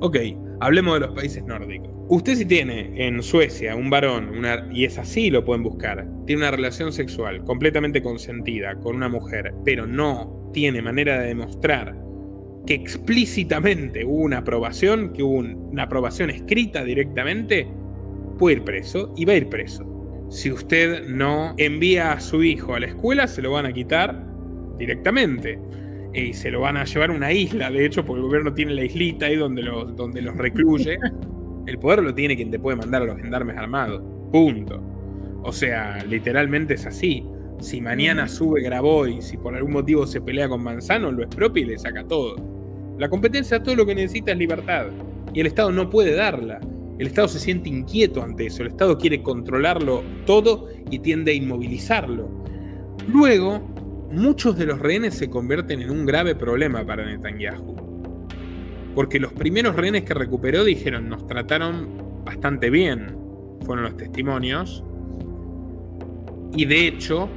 Ok, hablemos de los países nórdicos. Usted si tiene en Suecia un varón, y es así, lo pueden buscar, tiene una relación sexual completamente consentida con una mujer, pero no tiene manera de demostrar que explícitamente hubo una aprobación, que hubo una aprobación escrita directamente, puede ir preso y va a ir preso. Si usted no envía a su hijo a la escuela, se lo van a quitar directamente y se lo van a llevar a una isla, de hecho, porque el gobierno tiene la islita ahí donde los, donde recluye. El poder lo tiene quien te puede mandar a los gendarmes armados. Punto. O sea, literalmente es así. Si mañana mm. sube Graboy, si por algún motivo se pelea con Manzano, lo expropia y le saca todo. La competencia todo lo que necesita es libertad. Y el Estado no puede darla. El Estado se siente inquieto ante eso. El Estado quiere controlarlo todo y tiende a inmovilizarlo. Luego, muchos de los rehenes se convierten en un grave problema para Netanyahu. Porque los primeros rehenes que recuperó dijeron, nos trataron bastante bien, fueron los testimonios. Y de hecho,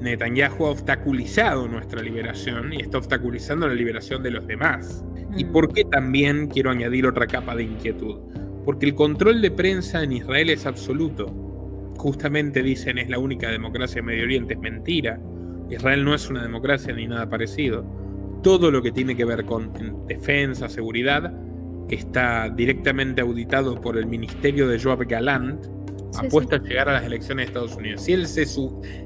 Netanyahu ha obstaculizado nuestra liberación y está obstaculizando la liberación de los demás. ¿Y mm. por qué también quiero añadir otra capa de inquietud? Porque el control de prensa en Israel es absoluto. Justamente dicen es la única democracia en Medio Oriente, es mentira Israel no es una democracia ni nada parecido. Todo lo que tiene que ver con defensa, seguridad, está directamente auditado por el ministerio de Joab Galant, apuesta a llegar a las elecciones de Estados Unidos. Si él se,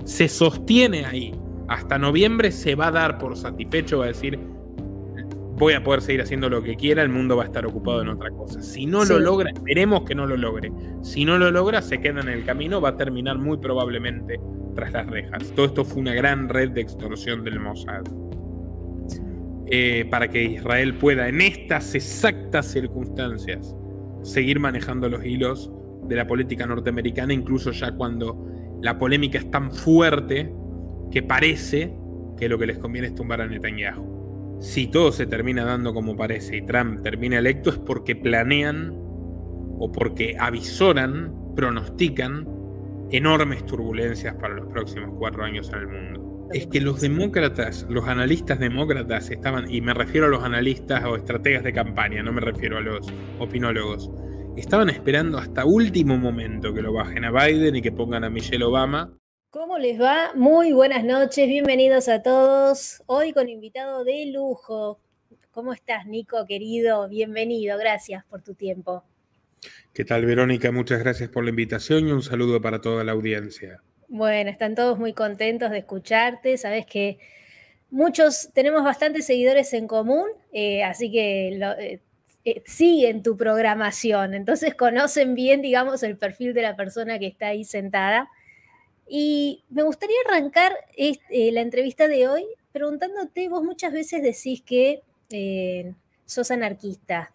se sostiene ahí hasta noviembre, se va a dar por satisfecho, va a decir, voy a poder seguir haciendo lo que quiera, el mundo va a estar ocupado en otra cosa. Si no lo logra, esperemos que no lo logre. Si no lo logra, se queda en el camino, va a terminar muy probablemente tras las rejas. Todo esto fue una gran red de extorsión del Mossad. Eh, para que Israel pueda, en estas exactas circunstancias, seguir manejando los hilos de la política norteamericana, incluso ya cuando la polémica es tan fuerte que parece que lo que les conviene es tumbar a Netanyahu si todo se termina dando como parece y Trump termina electo es porque planean o porque avisoran, pronostican enormes turbulencias para los próximos cuatro años en el mundo. Es que los demócratas, los analistas demócratas estaban, y me refiero a los analistas o estrategas de campaña, no me refiero a los opinólogos, estaban esperando hasta último momento que lo bajen a Biden y que pongan a Michelle Obama ¿Cómo les va? Muy buenas noches, bienvenidos a todos. Hoy con invitado de lujo. ¿Cómo estás, Nico, querido? Bienvenido, gracias por tu tiempo. ¿Qué tal, Verónica? Muchas gracias por la invitación y un saludo para toda la audiencia. Bueno, están todos muy contentos de escucharte. Sabes que muchos tenemos bastantes seguidores en común, eh, así que eh, eh, siguen tu programación. Entonces conocen bien, digamos, el perfil de la persona que está ahí sentada. Y me gustaría arrancar este, eh, la entrevista de hoy preguntándote, vos muchas veces decís que eh, sos anarquista.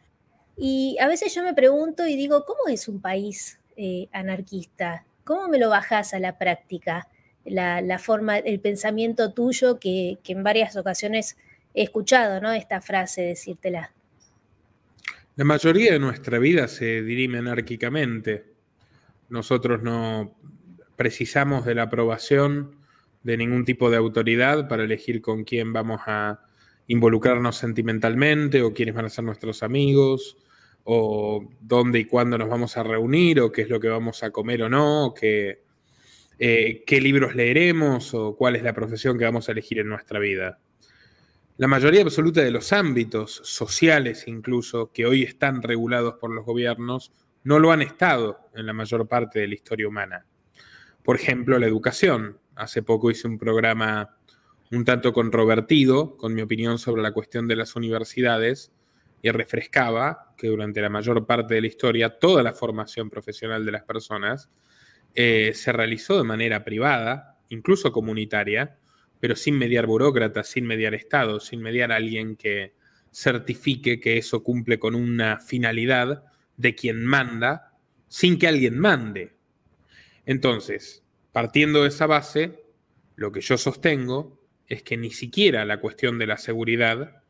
Y a veces yo me pregunto y digo, ¿cómo es un país eh, anarquista? ¿Cómo me lo bajás a la práctica? La, forma, el pensamiento tuyo que, que, en varias ocasiones he escuchado, ¿no? Esta frase, decírtela. La mayoría de nuestra vida se dirime anárquicamente. Nosotros no, precisamos de la aprobación de ningún tipo de autoridad para elegir con quién vamos a involucrarnos sentimentalmente o quiénes van a ser nuestros amigos o dónde y cuándo nos vamos a reunir o qué es lo que vamos a comer o no, qué, eh, qué libros leeremos o cuál es la profesión que vamos a elegir en nuestra vida. La mayoría absoluta de los ámbitos sociales incluso que hoy están regulados por los gobiernos no lo han estado en la mayor parte de la historia humana por ejemplo, la educación. Hace poco hice un programa un tanto controvertido con mi opinión sobre la cuestión de las universidades y refrescaba que durante la mayor parte de la historia toda la formación profesional de las personas eh, se realizó de manera privada, incluso comunitaria, pero sin mediar burócratas, sin mediar Estado, sin mediar a alguien que certifique que eso cumple con una finalidad de quien manda, sin que alguien mande. Entonces, partiendo de esa base, lo que yo sostengo es que ni siquiera la cuestión de la seguridad,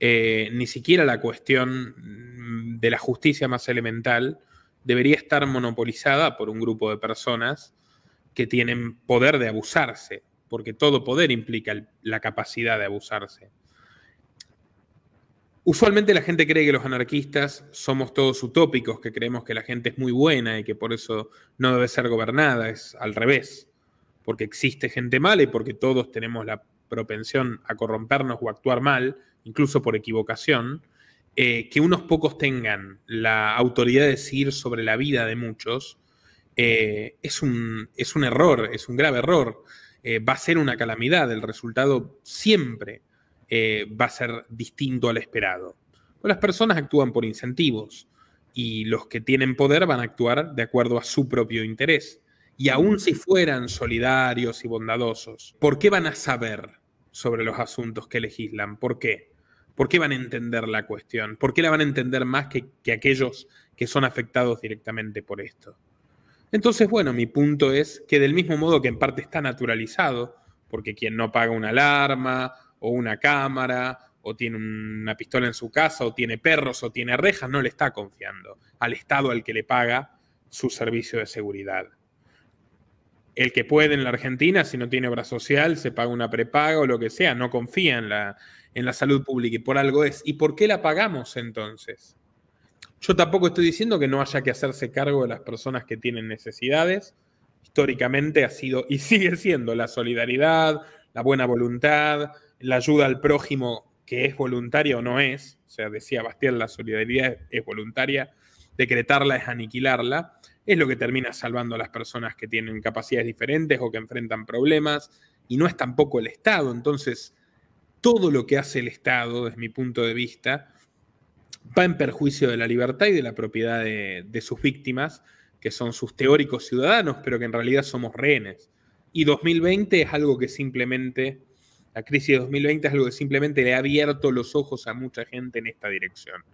eh, ni siquiera la cuestión mm, de la justicia más elemental, debería estar monopolizada por un grupo de personas que tienen poder de abusarse, porque todo poder implica la capacidad de abusarse. Usualmente la gente cree que los anarquistas somos todos utópicos, que creemos que la gente es muy buena y que por eso no debe ser gobernada, es al revés, porque existe gente mala y porque todos tenemos la propensión a corrompernos o actuar mal, incluso por equivocación, eh, que unos pocos tengan la autoridad de decidir sobre la vida de muchos, eh, es, un, es, un, error, es un grave error, eh, va a ser una calamidad, el resultado siempre eh, va a ser distinto al esperado. las personas actúan por incentivos y los que tienen poder van a actuar de acuerdo a su propio interés. Y aun si fueran solidarios y bondadosos, ¿por qué van a saber sobre los asuntos que legislan? ¿Por qué? ¿Por qué van a entender la cuestión? ¿Por qué la van a entender más que, que aquellos que son afectados directamente por esto? Entonces, bueno, mi punto es que del mismo modo que en parte está naturalizado, porque quien no paga una alarma o una cámara, o tiene una pistola en su casa, o tiene perros, o tiene rejas, no le está confiando al Estado al que le paga su servicio de seguridad. El que puede en la Argentina, si no tiene obra social, se paga una prepaga o lo que sea, no confía en la, en la salud pública y por algo es. ¿Y por qué la pagamos entonces? Yo tampoco estoy diciendo que no haya que hacerse cargo de las personas que tienen necesidades. Históricamente ha sido y sigue siendo la solidaridad, la buena voluntad, la ayuda al prójimo que es voluntaria o no es, o sea, decía Bastián, la solidaridad es voluntaria, decretarla es aniquilarla, es lo que termina salvando a las personas que tienen capacidades diferentes o que enfrentan problemas, y no es tampoco el Estado. Entonces, todo lo que hace el Estado, desde mi punto de vista, va en perjuicio de la libertad y de la propiedad de, sus víctimas, que son sus teóricos ciudadanos, pero que en realidad somos rehenes. Y 2020 es algo que simplemente la crisis de 2020 es algo que simplemente le ha abierto los ojos a mucha gente en esta dirección.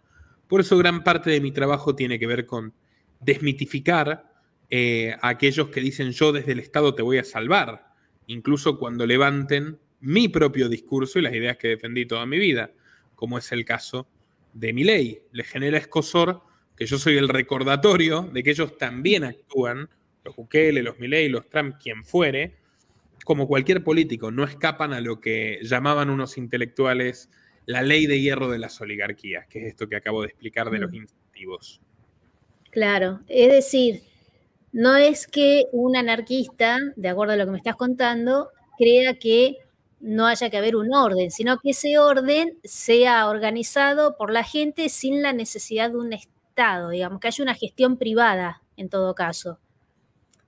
Por eso gran parte de mi trabajo tiene que ver con desmitificar eh, a aquellos que dicen yo desde el Estado te voy a salvar, incluso cuando levanten mi propio discurso y las ideas que defendí toda mi vida, como es el caso de mi Le genera escosor que yo soy el recordatorio de que ellos también actúan, los Bukele, los Miley, los Trump, quien fuere, como cualquier político, no escapan a lo que llamaban unos intelectuales la ley de hierro de las oligarquías, que es esto que acabo de explicar de los mm. incentivos. Claro, es decir, no es que un anarquista, de acuerdo a lo que me estás contando, crea que no haya que haber un orden, sino que ese orden sea organizado por la gente sin la necesidad de un Estado, digamos, que haya una gestión privada en todo caso.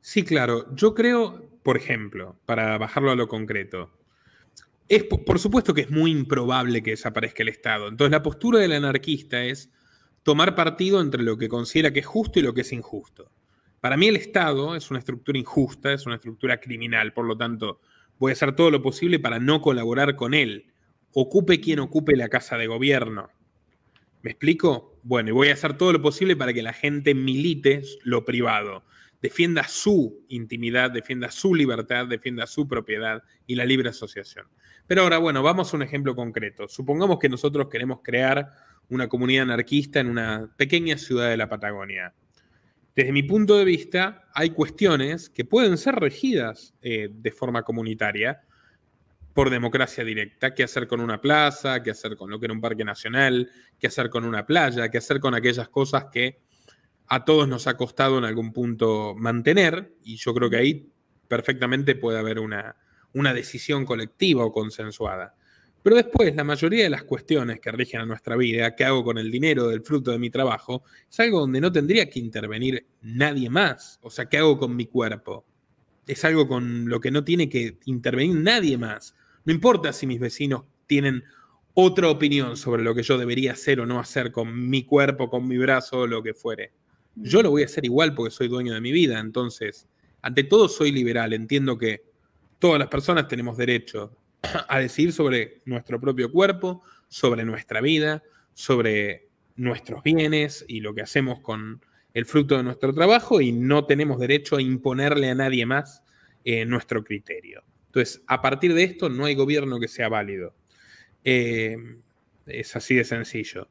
Sí, claro. Yo creo, por ejemplo, para bajarlo a lo concreto. Es, por supuesto que es muy improbable que desaparezca el Estado. Entonces la postura del anarquista es tomar partido entre lo que considera que es justo y lo que es injusto. Para mí el Estado es una estructura injusta, es una estructura criminal, por lo tanto voy a hacer todo lo posible para no colaborar con él. Ocupe quien ocupe la casa de gobierno. ¿Me explico? Bueno, y voy a hacer todo lo posible para que la gente milite lo privado defienda su intimidad, defienda su libertad, defienda su propiedad y la libre asociación. Pero ahora, bueno, vamos a un ejemplo concreto. Supongamos que nosotros queremos crear una comunidad anarquista en una pequeña ciudad de la Patagonia. Desde mi punto de vista, hay cuestiones que pueden ser regidas eh, de forma comunitaria por democracia directa. ¿Qué hacer con una plaza? ¿Qué hacer con lo que era un parque nacional? ¿Qué hacer con una playa? ¿Qué hacer con aquellas cosas que a todos nos ha costado en algún punto mantener, y yo creo que ahí perfectamente puede haber una, decisión colectiva o consensuada. Pero después, la mayoría de las cuestiones que rigen a nuestra vida, qué hago con el dinero del fruto de mi trabajo, es algo donde no tendría que intervenir nadie más. O sea, qué hago con mi cuerpo. Es algo con lo que no tiene que intervenir nadie más. No importa si mis vecinos tienen otra opinión sobre lo que yo debería hacer o no hacer con mi cuerpo, con mi brazo, lo que fuere. Yo lo voy a hacer igual porque soy dueño de mi vida. Entonces, ante todo soy liberal. Entiendo que todas las personas tenemos derecho a decidir sobre nuestro propio cuerpo, sobre nuestra vida, sobre nuestros bienes y lo que hacemos con el fruto de nuestro trabajo y no tenemos derecho a imponerle a nadie más eh, nuestro criterio. Entonces, a partir de esto no hay gobierno que sea válido. Eh, es así de sencillo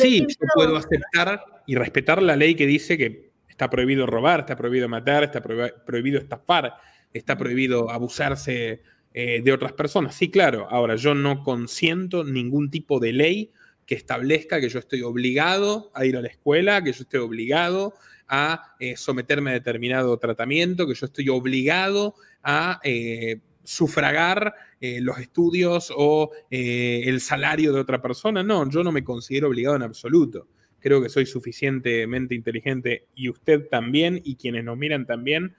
sí, yo puedo aceptar y respetar la ley que dice que está prohibido robar, está prohibido matar, está prohibido estafar, está prohibido abusarse eh, de otras personas. Sí, claro. Ahora, yo no consiento ningún tipo de ley que establezca que yo estoy obligado a ir a la escuela, que yo estoy obligado a eh, someterme a determinado tratamiento, que yo estoy obligado a eh, sufragar eh, los estudios o eh, el salario de otra persona. No, yo no me considero obligado en absoluto. Creo que soy suficientemente inteligente y usted también y quienes nos miran también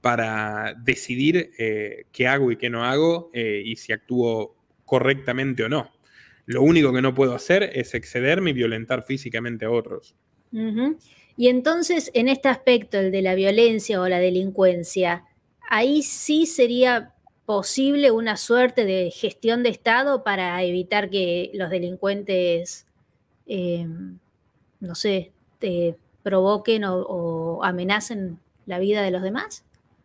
para decidir eh, qué hago y qué no hago y si actúo correctamente o no. Lo único que no puedo hacer es excederme y violentar físicamente a otros. Y entonces, en este aspecto, el de la violencia o la delincuencia, ahí sí sería posible una suerte de gestión de Estado para evitar que los delincuentes, eh, no sé, provoquen o amenacen la vida de los demás?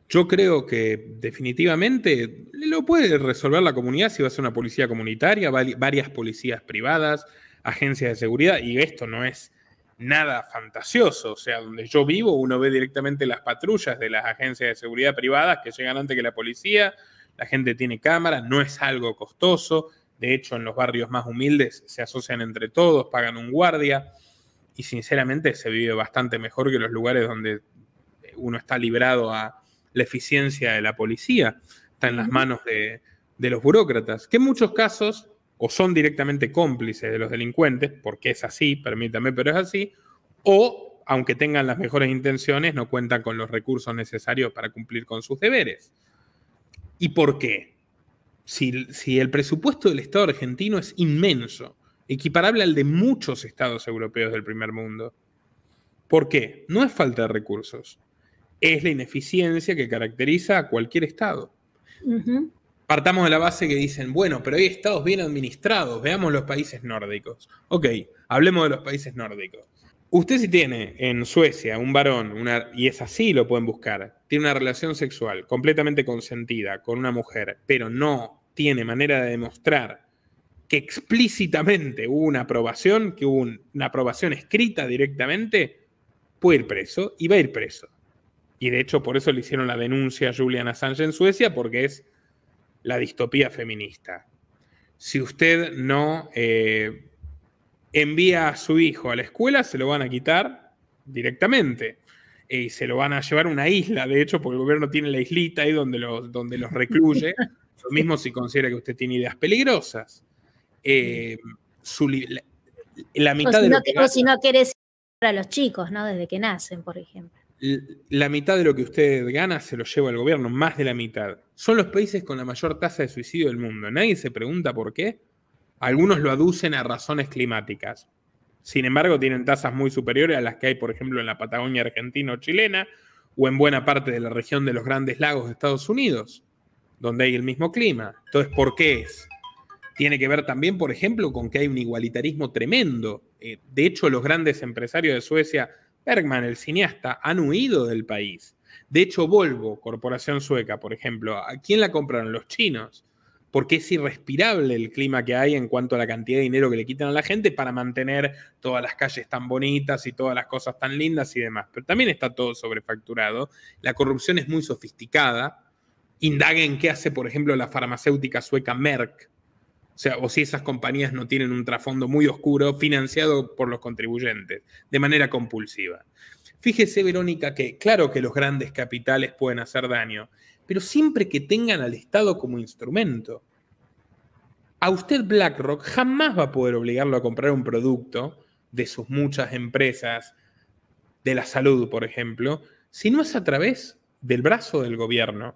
Yo creo que definitivamente lo puede resolver la comunidad si va a ser una policía comunitaria, varias policías privadas, agencias de seguridad, y esto no es nada fantasioso. O sea, donde yo vivo uno ve directamente las patrullas de las agencias de seguridad privadas que llegan antes que la policía, la gente tiene cámara, no es algo costoso, de hecho en los barrios más humildes se asocian entre todos, pagan un guardia y sinceramente se vive bastante mejor que los lugares donde uno está librado a la eficiencia de la policía, está en las manos de, de los burócratas, que en muchos casos o son directamente cómplices de los delincuentes, porque es así, permítame, pero es así, o aunque tengan las mejores intenciones, no cuentan con los recursos necesarios para cumplir con sus deberes. ¿Y por qué? Si, el presupuesto del Estado argentino es inmenso, equiparable al de muchos estados europeos del primer mundo. ¿Por qué? No es falta de recursos, es la ineficiencia que caracteriza a cualquier estado. Partamos de la base que dicen, bueno, pero hay estados bien administrados, veamos los países nórdicos. Ok, hablemos de los países nórdicos. Usted si tiene en Suecia un varón, y es así, lo pueden buscar, tiene una relación sexual completamente consentida con una mujer, pero no tiene manera de demostrar que explícitamente hubo una aprobación, que hubo una aprobación escrita directamente, puede ir preso y va a ir preso. Y de hecho por eso le hicieron la denuncia a Julian Assange en Suecia, porque es la distopía feminista. Si usted no... Eh, envía a su hijo a la escuela, se lo van a quitar directamente. Eh, y se lo van a llevar a una isla, de hecho, porque el gobierno tiene la islita ahí donde los, donde los recluye. lo mismo si considera que usted tiene ideas peligrosas. la, mitad o si no, de lo que los chicos, ¿no? Desde que nacen, por ejemplo. La mitad de lo que usted gana se lo lleva al gobierno, más de la mitad. Son los países con la mayor tasa de suicidio del mundo. Nadie se pregunta por qué. Algunos lo aducen a razones climáticas. Sin embargo, tienen tasas muy superiores a las que hay, por ejemplo, en la Patagonia argentina o chilena, o en buena parte de la región de los Grandes Lagos de Estados Unidos, donde hay el mismo clima. Entonces, ¿por qué es? Tiene que ver también, por ejemplo, con que hay un igualitarismo tremendo. Eh, de hecho, los grandes empresarios de Suecia, Bergman, el cineasta, han huido del país. De hecho, Volvo, corporación sueca, por ejemplo, ¿a quién la compraron? Los chinos porque es irrespirable el clima que hay en cuanto a la cantidad de dinero que le quitan a la gente para mantener todas las calles tan bonitas y todas las cosas tan lindas y demás. Pero también está todo sobrefacturado. La corrupción es muy sofisticada. Indaguen qué hace, por ejemplo, la farmacéutica sueca Merck. O sea, o si esas compañías no tienen un trasfondo muy oscuro financiado por los contribuyentes de manera compulsiva. Fíjese, Verónica, que claro que los grandes capitales pueden hacer daño, pero siempre que tengan al Estado como instrumento. A usted BlackRock jamás va a poder obligarlo a comprar un producto de sus muchas empresas, de la salud, por ejemplo, si no es a través del brazo del gobierno.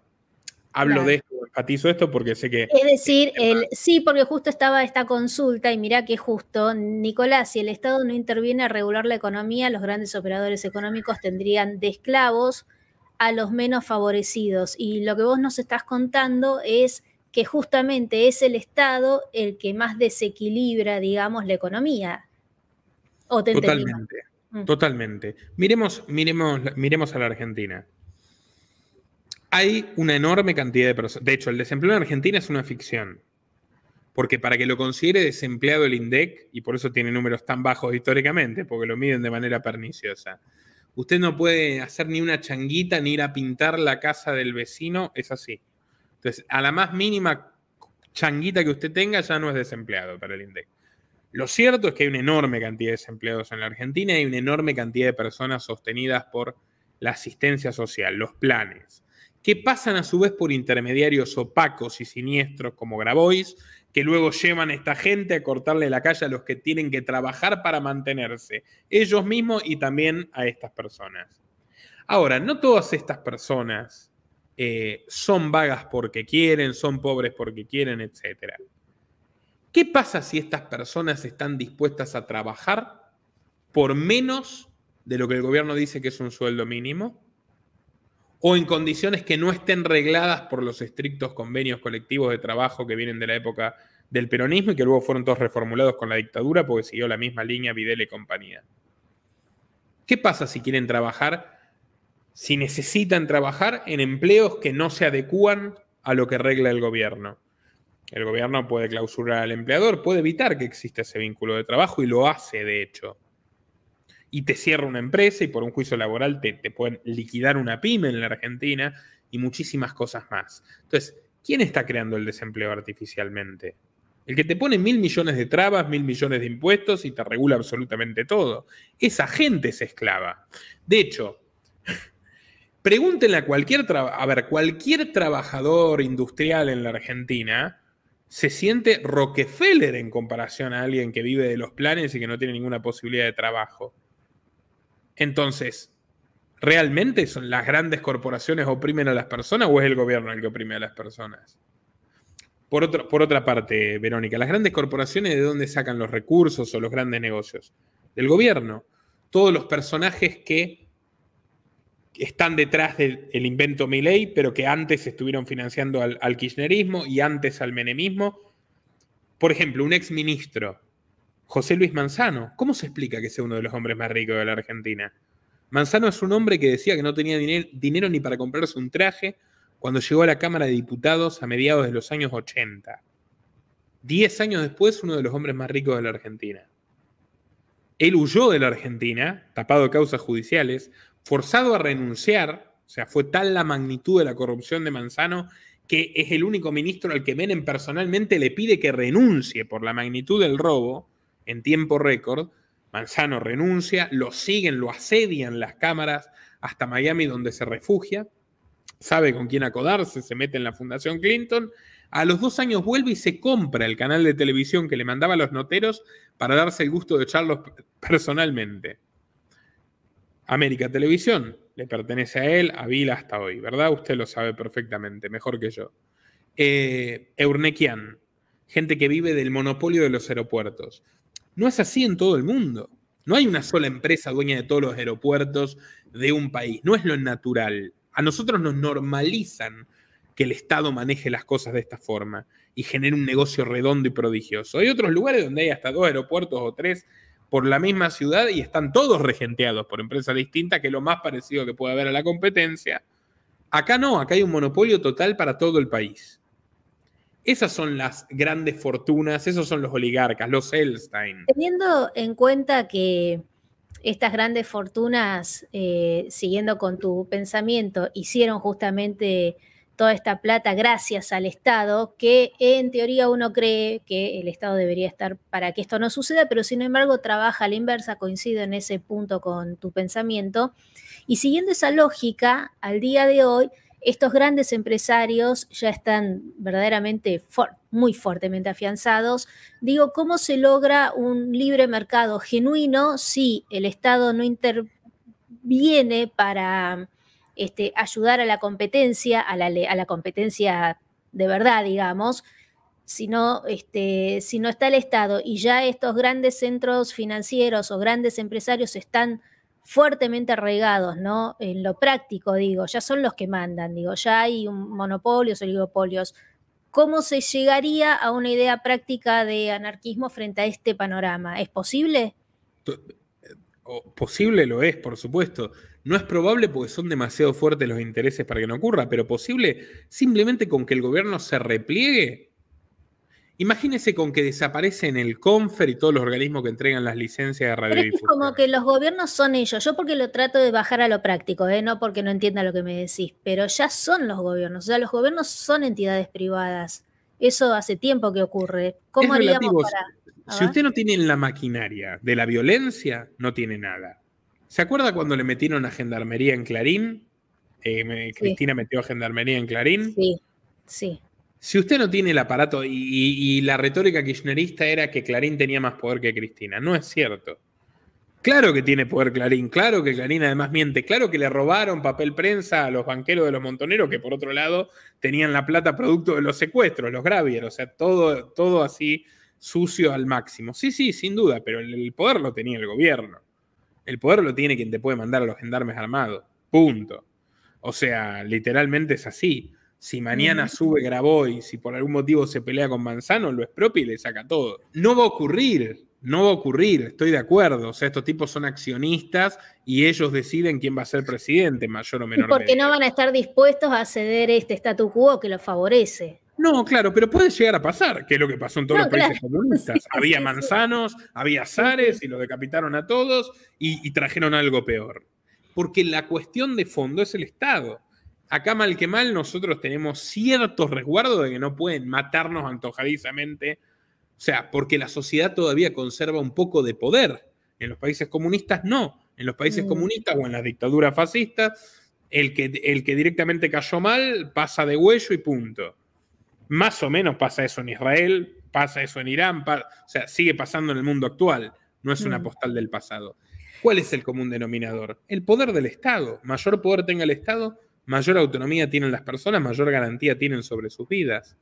Hablo de esto, enfatizo esto porque sé que... Es decir, el, sí, porque justo estaba esta consulta y mirá que justo, Nicolás, si el Estado no interviene a regular la economía, los grandes operadores económicos tendrían de esclavos a los menos favorecidos. Y lo que vos nos estás contando es que justamente es el Estado el que más desequilibra, digamos, la economía. totalmente, mm. totalmente. Miremos, miremos, miremos a la Argentina. Hay una enorme cantidad de personas. De hecho, el desempleo en Argentina es una ficción. Porque para que lo considere desempleado el INDEC, y por eso tiene números tan bajos históricamente, porque lo miden de manera perniciosa, Usted no puede hacer ni una changuita ni ir a pintar la casa del vecino, es así. Entonces, a la más mínima changuita que usted tenga, ya no es desempleado para el INDEC. Lo cierto es que hay una enorme cantidad de desempleados en la Argentina y hay una enorme cantidad de personas sostenidas por la asistencia social, los planes, que pasan a su vez por intermediarios opacos y siniestros como Grabois, que luego llevan a esta gente a cortarle la calle a los que tienen que trabajar para mantenerse, ellos mismos y también a estas personas. Ahora, no todas estas personas eh, son vagas porque quieren, son pobres porque quieren, etc. ¿Qué pasa si estas personas están dispuestas a trabajar por menos de lo que el gobierno dice que es un sueldo mínimo? o en condiciones que no estén regladas por los estrictos convenios colectivos de trabajo que vienen de la época del peronismo y que luego fueron todos reformulados con la dictadura porque siguió la misma línea Videla y compañía. ¿Qué pasa si quieren trabajar, si necesitan trabajar en empleos que no se adecúan a lo que regla el gobierno? El gobierno puede clausurar al empleador, puede evitar que exista ese vínculo de trabajo y lo hace, de hecho y te cierra una empresa y por un juicio laboral te, pueden liquidar una pyme en la Argentina y muchísimas cosas más. Entonces, ¿quién está creando el desempleo artificialmente? El que te pone mil millones de trabas, mil millones de impuestos y te regula absolutamente todo. Esa gente se esclava. De hecho, pregúntenle a cualquier, a ver, cualquier trabajador industrial en la Argentina se siente Rockefeller en comparación a alguien que vive de los planes y que no tiene ninguna posibilidad de trabajo. Entonces, ¿realmente son las grandes corporaciones oprimen a las personas o es el gobierno el que oprime a las personas? Por, otra parte, Verónica, ¿las grandes corporaciones de dónde sacan los recursos o los grandes negocios? Del gobierno. Todos los personajes que están detrás del invento Milley, pero que antes estuvieron financiando al, al kirchnerismo y antes al menemismo. Por ejemplo, un exministro José Luis Manzano. ¿Cómo se explica que sea uno de los hombres más ricos de la Argentina? Manzano es un hombre que decía que no tenía dinero ni para comprarse un traje cuando llegó a la Cámara de Diputados a mediados de los años 80. Diez años después, uno de los hombres más ricos de la Argentina. Él huyó de la Argentina, tapado de causas judiciales, forzado a renunciar, o sea, fue tal la magnitud de la corrupción de Manzano que es el único ministro al que Menem personalmente le pide que renuncie por la magnitud del robo, en tiempo récord. Manzano renuncia, lo siguen, lo asedian las cámaras hasta Miami donde se refugia, sabe con quién acodarse, se mete en la Fundación Clinton. A los dos años vuelve y se compra el canal de televisión que le mandaba a los noteros para darse el gusto de echarlos personalmente. América Televisión le pertenece a él, a Vila hasta hoy, ¿verdad? Usted lo sabe perfectamente, mejor que yo. Eh, gente que vive del monopolio de los aeropuertos. No es así en todo el mundo. No hay una sola empresa dueña de todos los aeropuertos de un país. No es lo natural. A nosotros nos normalizan que el Estado maneje las cosas de esta forma y genere un negocio redondo y prodigioso. Hay otros lugares donde hay hasta dos aeropuertos o tres por la misma ciudad y están todos regenteados por empresas distintas, que es lo más parecido que puede haber a la competencia. Acá no, acá hay un monopolio total para todo el país. Esas son las grandes fortunas, esos son los oligarcas, los Elstein. Teniendo en cuenta que estas grandes fortunas, eh, siguiendo con tu pensamiento, hicieron justamente toda esta plata gracias al Estado, que en teoría uno cree que el Estado debería estar para que esto no suceda, pero sin embargo trabaja a la inversa, coincido en ese punto con tu pensamiento. Y siguiendo esa lógica, al día de hoy, estos grandes empresarios ya están verdaderamente muy fuertemente afianzados. Digo, ¿cómo se logra un libre mercado genuino si el Estado no interviene para este, ayudar a la competencia, a la, competencia de verdad, digamos? Este, si no está el Estado y ya estos grandes centros financieros o grandes empresarios están fuertemente arraigados, ¿no? En lo práctico, digo, ya son los que mandan, digo, ya hay un monopolios, oligopolios. ¿Cómo se llegaría a una idea práctica de anarquismo frente a este panorama? ¿Es posible? Eh, posible lo es, por supuesto. No es probable porque son demasiado fuertes los intereses para que no ocurra, pero posible simplemente con que el gobierno se repliegue Imagínese con que desaparecen el Confer y todos los organismos que entregan las licencias de radio. Es como que los gobiernos son ellos. Yo porque lo trato de bajar a lo práctico, ¿eh? no porque no entienda lo que me decís, pero ya son los gobiernos. O sea, los gobiernos son entidades privadas. Eso hace tiempo que ocurre. ¿Cómo Si usted no tiene la maquinaria de la violencia, no tiene nada. ¿Se acuerda cuando le metieron a Gendarmería en Clarín? Eh, Cristina metió a Gendarmería en Clarín. Sí, sí. Si usted no tiene el aparato, y, la retórica kirchnerista era que Clarín tenía más poder que Cristina, no es cierto. Claro que tiene poder Clarín, claro que Clarín además miente, claro que le robaron papel prensa a los banqueros de los montoneros, que por otro lado tenían la plata producto de los secuestros, los Gravier, o sea, todo, todo así sucio al máximo. Sí, sí, sin duda, pero el, el poder lo tenía el gobierno. El poder lo tiene quien te puede mandar a los gendarmes armados. Punto. O sea, literalmente es así. Si mañana sube Graboy, si por algún motivo se pelea con Manzano, lo expropia y le saca todo. No va a ocurrir, no va a ocurrir, estoy de acuerdo. O sea, estos tipos son accionistas y ellos deciden quién va a ser presidente, mayor o menor. porque no van a estar dispuestos a ceder este statu quo que los favorece. No, claro, pero puede llegar a pasar, que es lo que pasó en todos los países comunistas. había manzanos, había zares y lo decapitaron a todos y trajeron algo peor. Porque la cuestión de fondo es el Estado acá mal que mal nosotros tenemos ciertos resguardo de que no pueden matarnos antojadizamente, o sea, porque la sociedad todavía conserva un poco de poder. En los países comunistas no, en los países mm. comunistas o en las dictaduras fascistas, el que, el que directamente cayó mal pasa de huello y punto. Más o menos pasa eso en Israel, pasa eso en Irán, o sea, sigue pasando en el mundo actual, no es una mm. postal del pasado. ¿Cuál es el común denominador? El poder del Estado. Mayor poder tenga el Estado, mayor autonomía tienen las personas, mayor garantía tienen sobre sus vidas.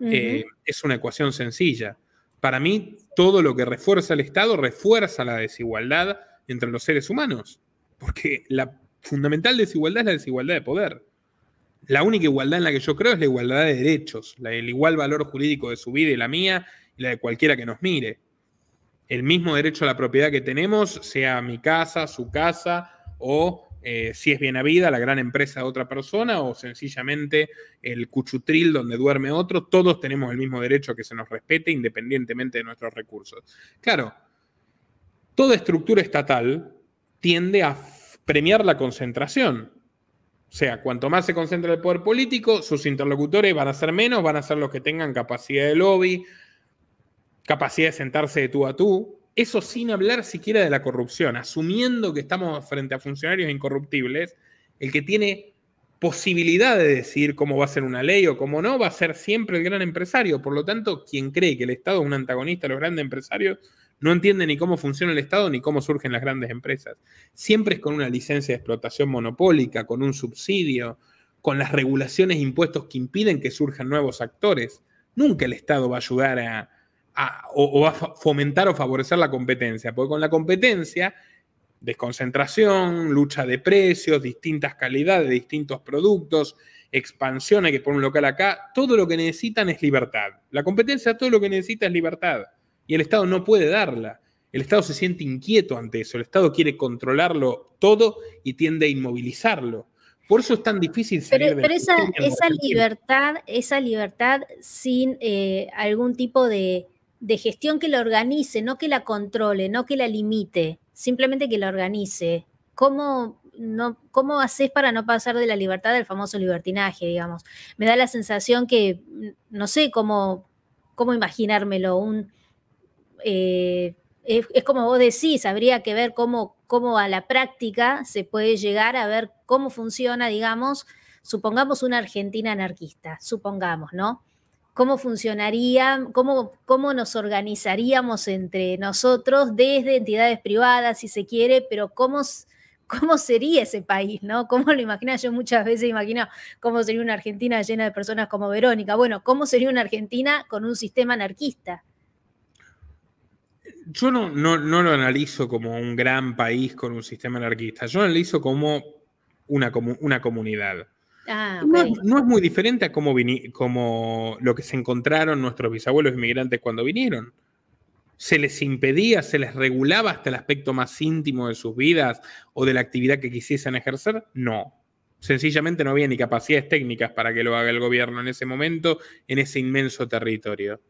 Eh, es una ecuación sencilla. Para mí, todo lo que refuerza el Estado refuerza la desigualdad entre los seres humanos, porque la fundamental desigualdad es la desigualdad de poder. La única igualdad en la que yo creo es la igualdad de derechos, el igual valor jurídico de su vida y la mía y la de cualquiera que nos mire. El mismo derecho a la propiedad que tenemos, sea mi casa, su casa o eh, si es bien habida, la gran empresa de otra persona o sencillamente el cuchutril donde duerme otro, todos tenemos el mismo derecho a que se nos respete independientemente de nuestros recursos. Claro, toda estructura estatal tiende a premiar la concentración. O sea, cuanto más se concentra el poder político, sus interlocutores van a ser menos, van a ser los que tengan capacidad de lobby, capacidad de sentarse de tú a tú, eso sin hablar siquiera de la corrupción, asumiendo que estamos frente a funcionarios incorruptibles, el que tiene posibilidad de decir cómo va a ser una ley o cómo no, va a ser siempre el gran empresario. Por lo tanto, quien cree que el Estado es un antagonista a los grandes empresarios, no entiende ni cómo funciona el Estado ni cómo surgen las grandes empresas. Siempre es con una licencia de explotación monopólica, con un subsidio, con las regulaciones e impuestos que impiden que surjan nuevos actores. Nunca el Estado va a ayudar a, o, va a fomentar o favorecer la competencia, porque con la competencia, desconcentración, lucha de precios, distintas calidades, distintos productos, expansión, hay que poner un local acá, todo lo que necesitan es libertad. La competencia todo lo que necesita es libertad y el Estado no puede darla. El Estado se siente inquieto ante eso, el Estado quiere controlarlo todo y tiende a inmovilizarlo. Por eso es tan difícil ser pero, esa, libertad, esa libertad sin eh, algún tipo de, de gestión que la organice, no que la controle, no que la limite, simplemente que la organice. ¿Cómo, no, cómo haces para no pasar de la libertad al famoso libertinaje, digamos? Me da la sensación que mm, no sé cómo, cómo imaginármelo. Eh, es, como vos decís, habría que ver cómo, cómo a la práctica se puede llegar a ver cómo funciona, digamos, supongamos una Argentina anarquista, supongamos, ¿no? cómo funcionaría, cómo, cómo nos organizaríamos entre nosotros desde entidades privadas, si se quiere, pero cómo cómo sería ese país, ¿no? ¿Cómo lo imaginas? Yo muchas veces imagino cómo sería una Argentina llena de personas como Verónica. Bueno, ¿cómo sería una Argentina con un sistema anarquista? Yo no, no, lo analizo como un gran país con un sistema anarquista, yo lo analizo como una, como una comunidad. Ah, no, es muy diferente a cómo, como lo que se encontraron nuestros bisabuelos inmigrantes cuando vinieron. Se les impedía, se les regulaba hasta el aspecto más íntimo de sus vidas o de la actividad que quisiesen ejercer. No. Sencillamente no había ni capacidades técnicas para que lo haga el gobierno en ese momento, en ese inmenso territorio.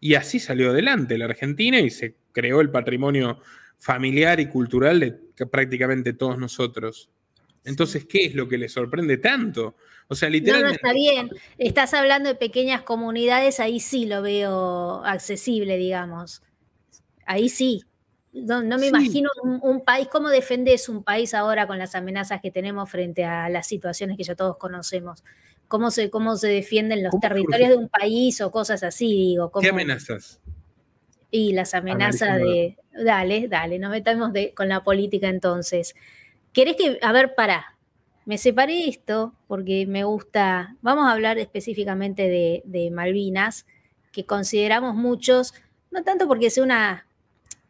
Y así salió adelante la Argentina y se creó el patrimonio familiar y cultural de prácticamente todos nosotros. Entonces, ¿qué es lo que le sorprende tanto? O sea, literalmente. No, no, está bien. Estás hablando de pequeñas comunidades, ahí sí lo veo accesible, digamos. Ahí sí. No, me imagino un, país, ¿cómo defendes un país ahora con las amenazas que tenemos frente a las situaciones que ya todos conocemos? ¿Cómo se, cómo se defienden los territorios de un país o cosas así, digo? ¿Qué amenazas? Y las amenazas de... Dale, dale, nos metamos de, con la política entonces. ¿Querés que, a ver, para, me separé esto porque me gusta, vamos a hablar específicamente de, Malvinas, que consideramos muchos, no tanto porque sea una,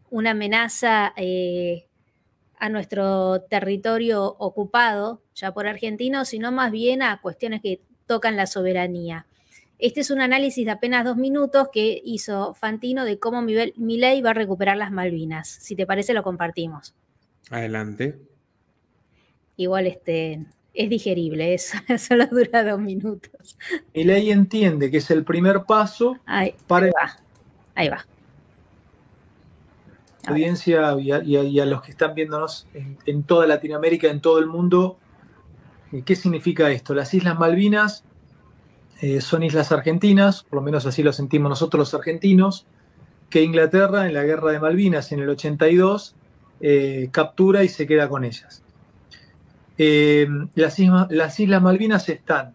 una amenaza eh, a nuestro territorio ocupado ya por argentinos, sino más bien a cuestiones que tocan la soberanía. Este es un análisis de apenas dos minutos que hizo Fantino de cómo mi ley va a recuperar las Malvinas. Si te parece, lo compartimos. Adelante igual este, es digerible, eso solo dura dos minutos. Y ley entiende que es el primer paso para... Ahí va, audiencia y a, los que están viéndonos en, toda Latinoamérica, en todo el mundo, eh, ¿qué significa esto? Las Islas Malvinas eh, son islas argentinas, por lo menos así lo sentimos nosotros los argentinos, que Inglaterra en la Guerra de Malvinas en el 82 eh, captura y se queda con ellas. Eh, las, Islas Malvinas están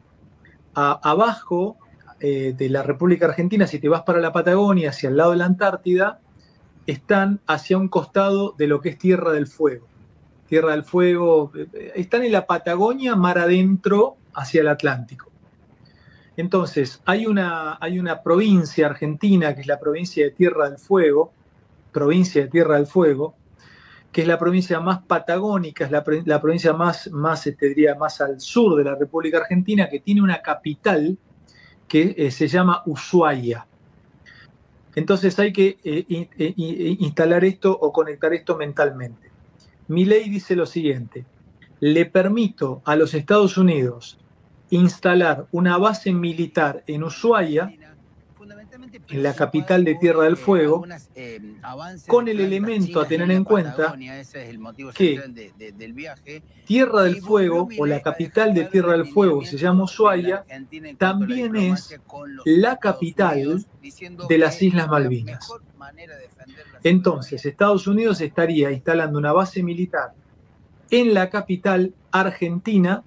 abajo eh, de la República Argentina, si te vas para la Patagonia, hacia el lado de la Antártida, están hacia un costado de lo que es Tierra del Fuego. Tierra del Fuego, eh, están en la Patagonia, mar adentro, hacia el Atlántico. Entonces, hay una, hay una provincia argentina, que es la provincia de Tierra del Fuego, provincia de Tierra del Fuego, que es la provincia más patagónica, es la, provincia más, más, te este, diría, más al sur de la República Argentina, que tiene una capital que eh, se llama Ushuaia. Entonces hay que eh, instalar esto o conectar esto mentalmente. Mi ley dice lo siguiente, le permito a los Estados Unidos instalar una base militar en Ushuaia en la capital de Tierra del Fuego, eh, con el elemento a tener en cuenta que Tierra del Fuego o la capital de Tierra del Fuego se llama Ushuaia, también es la capital de las Islas Malvinas. Entonces, Estados Unidos estaría instalando una base militar en la capital argentina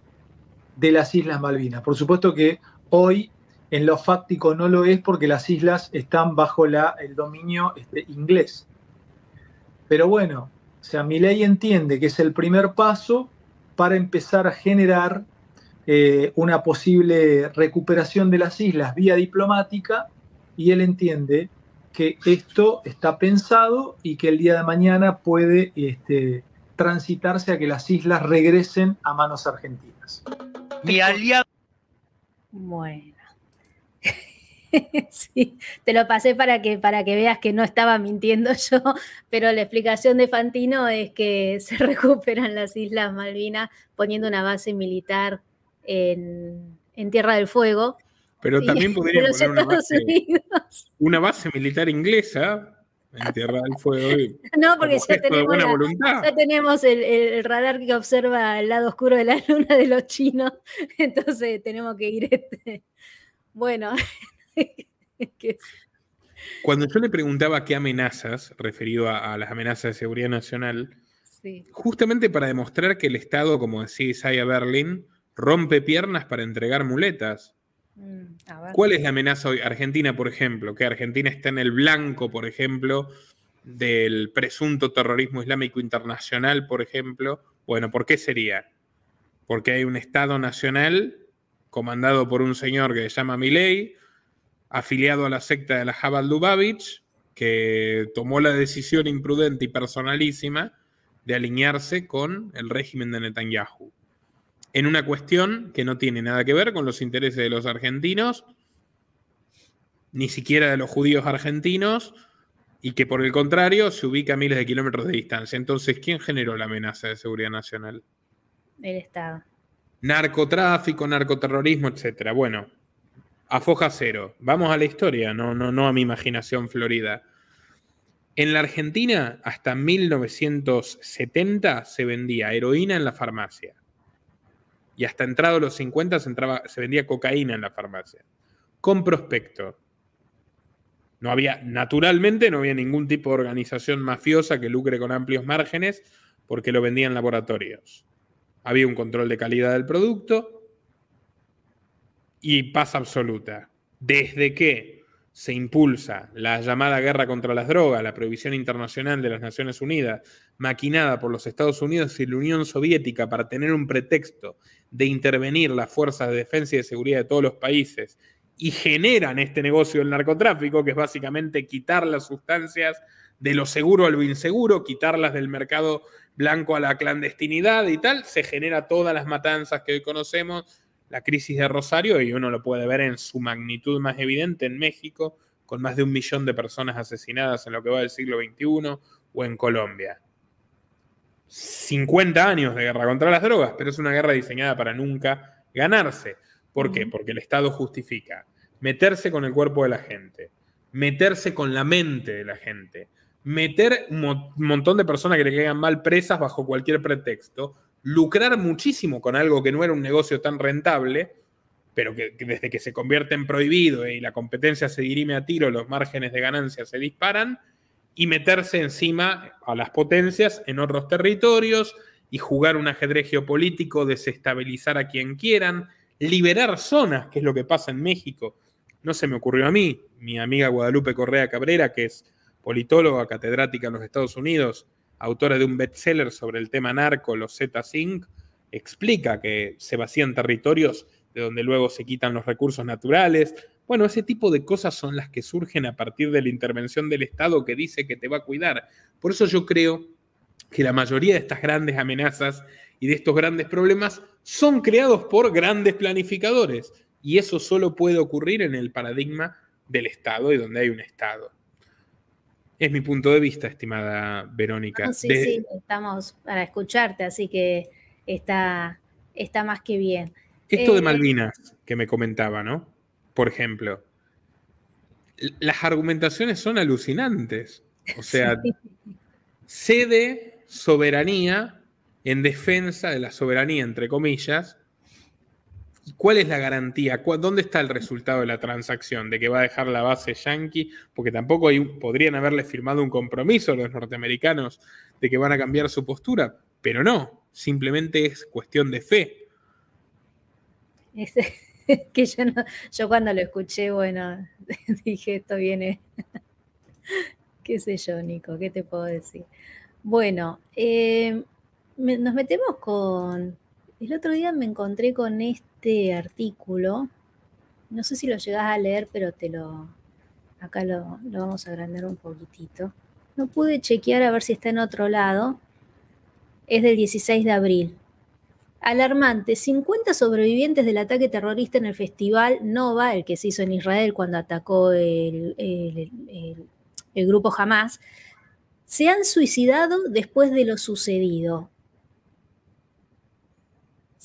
de las Islas Malvinas. Por supuesto que hoy en lo fáctico no lo es porque las islas están bajo el dominio este, inglés. Pero bueno, o sea, mi ley entiende que es el primer paso para empezar a generar eh, una posible recuperación de las islas vía diplomática y él entiende que esto está pensado y que el día de mañana puede este, transitarse a que las islas regresen a manos argentinas. Mi aliado. Bueno. sí, te lo pasé para que, para que veas que no estaba mintiendo yo, pero la explicación de Fantino es que se recuperan las Islas Malvinas poniendo una base militar en, Tierra del Fuego. Pero también podría poner una base, militar inglesa en Tierra del Fuego. no, porque ya tenemos, el, radar que observa el lado oscuro de la luna de los chinos, entonces tenemos que ir este, Bueno, Cuando yo le preguntaba qué amenazas, referido a, las amenazas de seguridad nacional, justamente para demostrar que el Estado, como decía Isaiah Berlin, rompe piernas para entregar muletas. Mm, ¿Cuál es la amenaza hoy? Argentina, por ejemplo, que Argentina está en el blanco, por ejemplo, del presunto terrorismo islámico internacional, por ejemplo. Bueno, ¿por qué sería? Porque hay un Estado nacional comandado por un señor que se llama Milei, afiliado a la secta de la Jabal Lubavitch, que tomó la decisión imprudente y personalísima de alinearse con el régimen de Netanyahu. En una cuestión que no tiene nada que ver con los intereses de los argentinos, ni siquiera de los judíos argentinos, y que por el contrario se ubica a miles de kilómetros de distancia. Entonces, ¿quién generó la amenaza de seguridad nacional? El Estado. Narcotráfico, narcoterrorismo, etcétera. Bueno, a foja cero. Vamos a la historia, no, no, a mi imaginación florida. En la Argentina, hasta 1970 se vendía heroína en la farmacia. Y hasta entrado los 50 se, entraba, se vendía cocaína en la farmacia. Con prospecto. No había, naturalmente, no había ningún tipo de organización mafiosa que lucre con amplios márgenes porque lo vendían laboratorios. Había un control de calidad del producto, y paz absoluta. Desde que se impulsa la llamada guerra contra las drogas, la prohibición internacional de las Naciones Unidas, maquinada por los Estados Unidos y la Unión Soviética para tener un pretexto de intervenir las fuerzas de defensa y de seguridad de todos los países y generan este negocio del narcotráfico, que es básicamente quitar las sustancias de lo seguro a lo inseguro, quitarlas del mercado blanco a la clandestinidad y tal, se genera todas las matanzas que hoy conocemos, la crisis de Rosario y uno lo puede ver en su magnitud más evidente en México, con más de un millón de personas asesinadas en lo que va del siglo XXI, o en Colombia. 50 años de guerra contra las drogas, pero es una guerra diseñada para nunca ganarse. ¿Por qué? Porque el Estado justifica meterse con el cuerpo de la gente, meterse con la mente de la gente, meter un montón de personas que le caigan mal presas bajo cualquier pretexto, lucrar muchísimo con algo que no era un negocio tan rentable, pero que, desde que se convierte en prohibido y la competencia se dirime a tiro, los márgenes de ganancia se disparan, y meterse encima a las potencias en otros territorios y jugar un ajedrez geopolítico, desestabilizar a quien quieran, liberar zonas, que es lo que pasa en México. No se me ocurrió a mí, mi amiga Guadalupe Correa Cabrera, que es politóloga, catedrática en los Estados Unidos, autora de un bestseller sobre el tema narco, los z Inc., explica que se vacían territorios de donde luego se quitan los recursos naturales. Bueno, ese tipo de cosas son las que surgen a partir de la intervención del Estado que dice que te va a cuidar. Por eso yo creo que la mayoría de estas grandes amenazas y de estos grandes problemas son creados por grandes planificadores. Y eso solo puede ocurrir en el paradigma del Estado y donde hay un Estado. Es mi punto de vista, estimada Verónica. Ah, sí, sí, estamos para escucharte, así que está, está más que bien. Esto de eh, Malvinas que me comentaba, ¿no? Por ejemplo, las argumentaciones son alucinantes. O sea, cede soberanía en defensa de la soberanía, entre comillas, ¿Cuál es la garantía? ¿Dónde está el resultado de la transacción? ¿De que va a dejar la base yankee? Porque tampoco podrían haberle firmado un compromiso los norteamericanos de que van a cambiar su postura, pero no, simplemente es cuestión de fe. que yo, cuando lo escuché, bueno, dije, esto viene, qué sé yo, Nico, ¿qué te puedo decir? Bueno, eh, nos metemos con el otro día me encontré con este artículo, no sé si lo llegas a leer, pero te lo, acá lo, vamos a agrandar un poquitito. No pude chequear a ver si está en otro lado. Es del 16 de abril. Alarmante, 50 sobrevivientes del ataque terrorista en el festival Nova, el que se hizo en Israel cuando atacó el, el grupo Hamas, se han suicidado después de lo sucedido.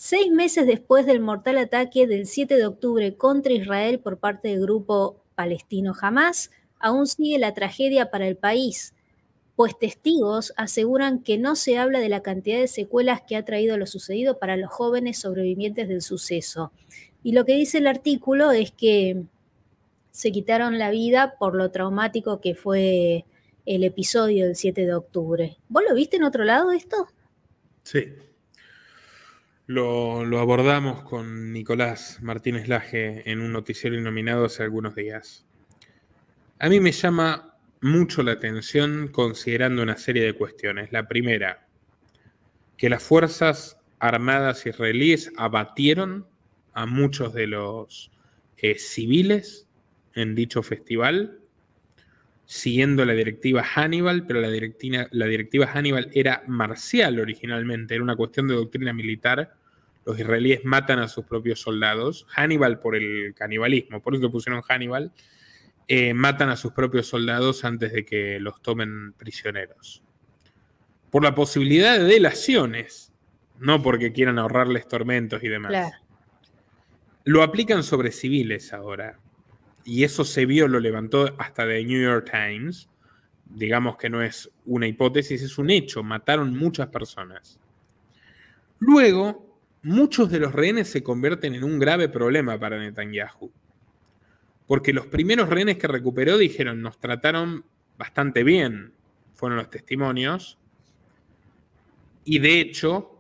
Seis meses después del mortal ataque del 7 de octubre contra Israel por parte del grupo palestino Hamas, aún sigue la tragedia para el país, pues testigos aseguran que no se habla de la cantidad de secuelas que ha traído lo sucedido para los jóvenes sobrevivientes del suceso. Y lo que dice el artículo es que se quitaron la vida por lo traumático que fue el episodio del 7 de octubre. ¿Vos lo viste en otro lado esto? Sí, lo, abordamos con Nicolás Martínez Laje en un noticiero iluminado hace algunos días. A mí me llama mucho la atención considerando una serie de cuestiones. La primera, que las Fuerzas Armadas israelíes abatieron a muchos de los eh, civiles en dicho festival, siguiendo la directiva Hannibal, pero la directiva, la directiva Hannibal era marcial originalmente, era una cuestión de doctrina militar los israelíes matan a sus propios soldados, Hannibal por el canibalismo, por eso pusieron Hannibal, eh, matan a sus propios soldados antes de que los tomen prisioneros. Por la posibilidad de delaciones, no porque quieran ahorrarles tormentos y demás. Lo aplican sobre civiles ahora. Y eso se vio, lo levantó hasta The New York Times. Digamos que no es una hipótesis, es un hecho. Mataron muchas personas. Luego, muchos de los rehenes se convierten en un grave problema para Netanyahu. Porque los primeros rehenes que recuperó dijeron, nos trataron bastante bien, fueron los testimonios. Y de hecho,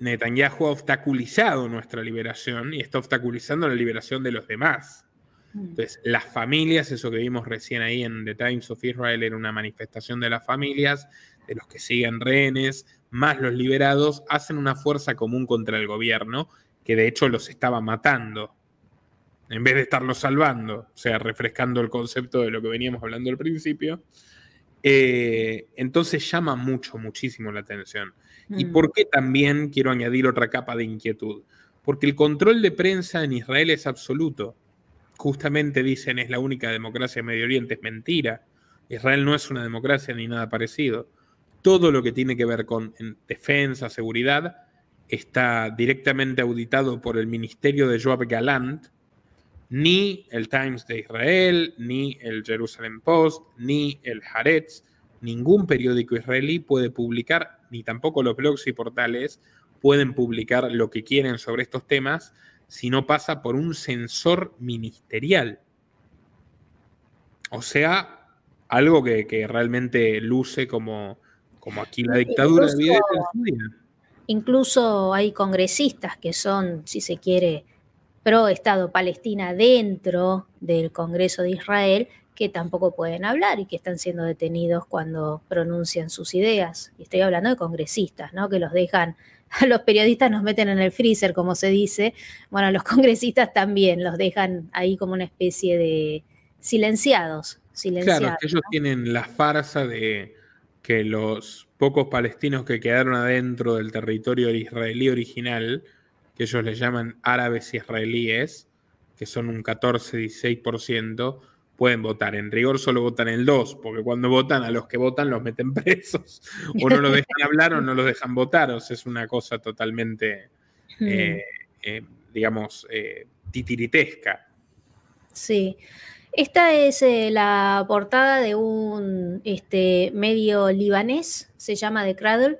Netanyahu ha obstaculizado nuestra liberación y está obstaculizando la liberación de los demás. Mm. Entonces, las familias, eso que vimos recién ahí en The Times of Israel, era una manifestación de las familias, de los que siguen rehenes, más los liberados, hacen una fuerza común contra el gobierno, que de hecho los estaba matando, en vez de estarlos salvando, o sea, refrescando el concepto de lo que veníamos hablando al principio. Eh, entonces llama mucho, muchísimo la atención. ¿Y mm. por qué también quiero añadir otra capa de inquietud? Porque el control de prensa en Israel es absoluto. Justamente dicen es la única democracia en Medio Oriente, es mentira. Israel no es una democracia ni nada parecido todo lo que tiene que ver con defensa, seguridad, está directamente auditado por el ministerio de Joab Galant, ni el Times de Israel, ni el Jerusalem Post, ni el Haaretz, ningún periódico israelí puede publicar, ni tampoco los blogs y portales pueden publicar lo que quieren sobre estos temas si no pasa por un censor ministerial. O sea, algo que, que realmente luce como como aquí la dictadura incluso, incluso hay congresistas que son, si se quiere, pro Estado Palestina dentro del Congreso de Israel que tampoco pueden hablar y que están siendo detenidos cuando pronuncian sus ideas. Y estoy hablando de congresistas, ¿no? Que los dejan, a los periodistas nos meten en el freezer, como se dice. Bueno, los congresistas también los dejan ahí como una especie de silenciados. claro, ellos tienen la farsa de que los pocos palestinos que quedaron adentro del territorio israelí original, que ellos le llaman árabes israelíes, que son un 14-16%, pueden votar. En rigor solo votan el 2, porque cuando votan a los que votan los meten presos, o no los dejan hablar o no los dejan votar, o sea, es una cosa totalmente, eh, eh, digamos, eh, titiritesca. Sí, esta es eh, la portada de un este, medio libanés, se llama The Cradle,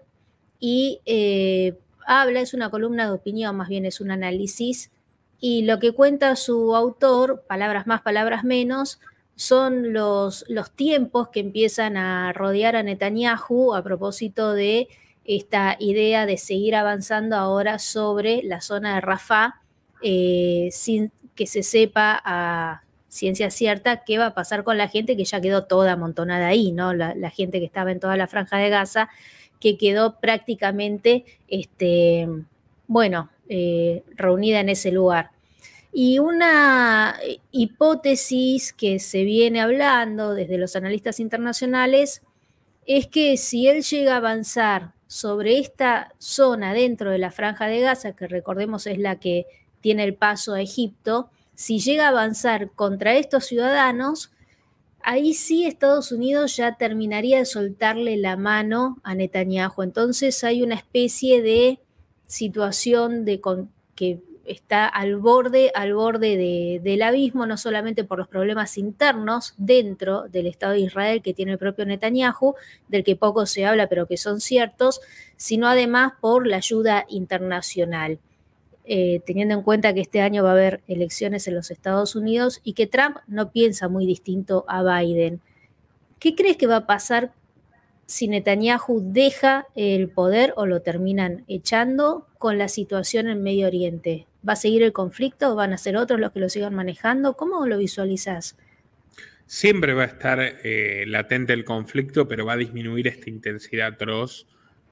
y eh, habla, es una columna de opinión, más bien es un análisis, y lo que cuenta su autor, palabras más, palabras menos, son los, los tiempos que empiezan a rodear a Netanyahu a propósito de esta idea de seguir avanzando ahora sobre la zona de Rafah eh, sin que se sepa a ciencia cierta qué va a pasar con la gente que ya quedó toda amontonada ahí, ¿no? La, gente que estaba en toda la franja de Gaza, que quedó prácticamente, este, bueno, eh, reunida en ese lugar. Y una eh, hipótesis que se viene hablando desde los analistas internacionales es que si él llega a avanzar sobre esta zona dentro de la franja de Gaza, que recordemos es la que tiene el paso a Egipto, si llega a avanzar contra estos ciudadanos, ahí sí Estados Unidos ya terminaría de soltarle la mano a Netanyahu. Entonces hay una especie de situación de que está al borde, al borde del abismo, no solamente por los problemas internos dentro del Estado de Israel que tiene el propio Netanyahu, del que poco se habla pero que son ciertos, sino además por la ayuda internacional. Eh, teniendo en cuenta que este año va a haber elecciones en los Estados Unidos y que Trump no piensa muy distinto a Biden. ¿Qué crees que va a pasar si Netanyahu deja el poder o lo terminan echando con la situación en Medio Oriente? ¿Va a seguir el conflicto? o ¿Van a ser otros los que lo sigan manejando? ¿Cómo lo visualizas? Siempre va a estar eh, latente el conflicto, pero va a disminuir esta intensidad atroz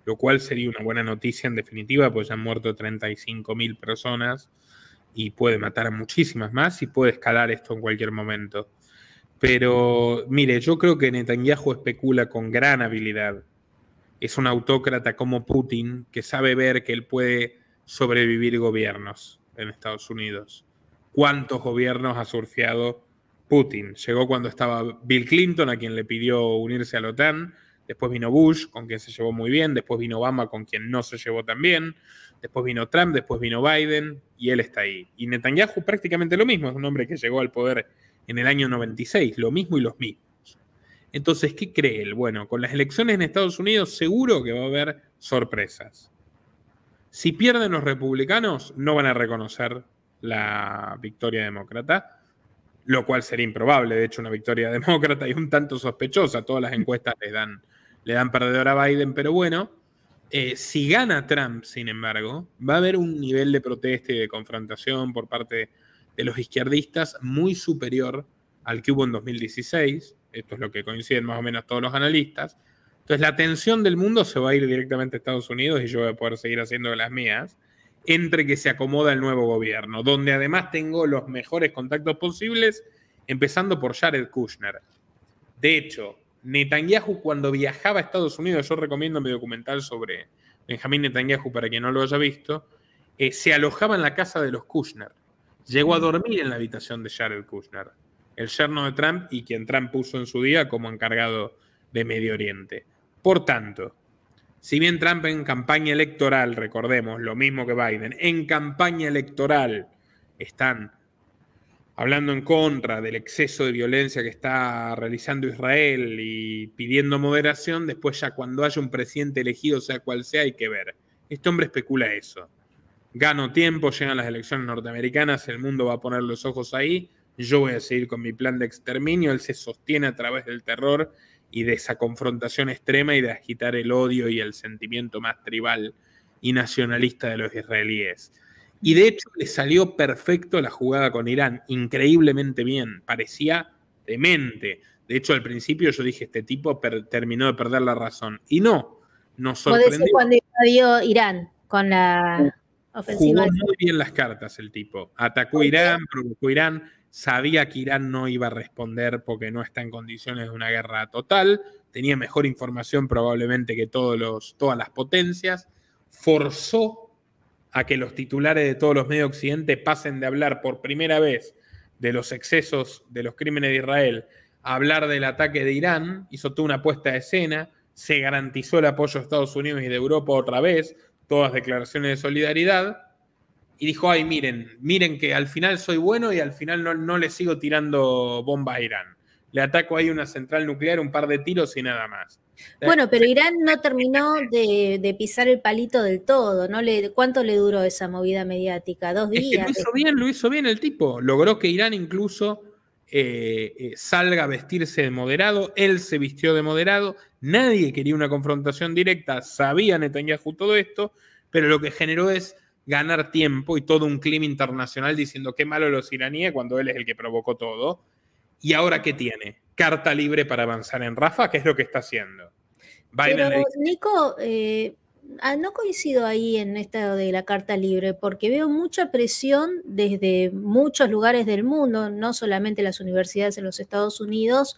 lo cual sería una buena noticia en definitiva, pues ya han muerto 35.000 personas y puede matar a muchísimas más y puede escalar esto en cualquier momento. Pero mire, yo creo que Netanyahu especula con gran habilidad. Es un autócrata como Putin que sabe ver que él puede sobrevivir gobiernos en Estados Unidos. ¿Cuántos gobiernos ha surfeado Putin? Llegó cuando estaba Bill Clinton, a quien le pidió unirse a la OTAN Después vino Bush, con quien se llevó muy bien. Después vino Obama, con quien no se llevó tan bien. Después vino Trump, después vino Biden, y él está ahí. Y Netanyahu prácticamente lo mismo, es un hombre que llegó al poder en el año 96, lo mismo y los mismos. Entonces, ¿qué cree él? Bueno, con las elecciones en Estados Unidos seguro que va a haber sorpresas. Si pierden los republicanos, no van a reconocer la victoria demócrata, lo cual sería improbable, de hecho, una victoria demócrata y un tanto sospechosa. Todas las encuestas le dan le dan perdedor a Biden, pero bueno, eh, si gana Trump, sin embargo, va a haber un nivel de protesta y de confrontación por parte de los izquierdistas muy superior al que hubo en 2016. Esto es lo que coinciden más o menos todos los analistas. Entonces la atención del mundo se va a ir directamente a Estados Unidos y yo voy a poder seguir haciendo las mías entre que se acomoda el nuevo gobierno, donde además tengo los mejores contactos posibles, empezando por Jared Kushner. De hecho, Netanyahu cuando viajaba a Estados Unidos, yo recomiendo mi documental sobre Benjamín Netanyahu para quien no lo haya visto, eh, se alojaba en la casa de los Kushner. Llegó a dormir en la habitación de Jared Kushner, el yerno de Trump y quien Trump puso en su día como encargado de Medio Oriente. Por tanto, si bien Trump en campaña electoral, recordemos, lo mismo que Biden, en campaña electoral están hablando en contra del exceso de violencia que está realizando Israel y pidiendo moderación, después ya cuando haya un presidente elegido, sea cual sea, hay que ver. Este hombre especula eso. Gano tiempo, llegan las elecciones norteamericanas, el mundo va a poner los ojos ahí, yo voy a seguir con mi plan de exterminio, él se sostiene a través del terror y de esa confrontación extrema y de agitar el odio y el sentimiento más tribal y nacionalista de los israelíes. Y de hecho le salió perfecto la jugada con Irán, increíblemente bien, parecía demente. De hecho, al principio yo dije, este tipo terminó de perder la razón. Y no, nos sorprendió. cuando invadió Irán con la ofensiva? Jugó muy bien las cartas el tipo. Atacó Irán, provocó Irán, sabía que Irán no iba a responder porque no está en condiciones de una guerra total, tenía mejor información probablemente que todos los, todas las potencias, forzó a que los titulares de todos los medios occidentes pasen de hablar por primera vez de los excesos de los crímenes de Israel a hablar del ataque de Irán, hizo toda una puesta de escena, se garantizó el apoyo de Estados Unidos y de Europa otra vez, todas declaraciones de solidaridad, y dijo, ay, miren, miren que al final soy bueno y al final no, no le sigo tirando bombas a Irán le ataco, ahí una central nuclear, un par de tiros y nada más. Bueno, pero Irán no terminó de, pisar el palito del todo, ¿no? Le, ¿Cuánto le duró esa movida mediática? Dos días. lo hizo bien, lo hizo bien el tipo. Logró que Irán incluso eh, eh, salga a vestirse de moderado, él se vistió de moderado, nadie quería una confrontación directa, sabía Netanyahu todo esto, pero lo que generó es ganar tiempo y todo un clima internacional diciendo qué malo los iraníes cuando él es el que provocó todo. ¿Y ahora qué tiene? Carta libre para avanzar en Rafa, ¿Qué es lo que está haciendo. Nico, eh, ah, no coincido ahí en esto de la carta libre, porque veo mucha presión desde muchos lugares del mundo, no solamente las universidades en los Estados Unidos,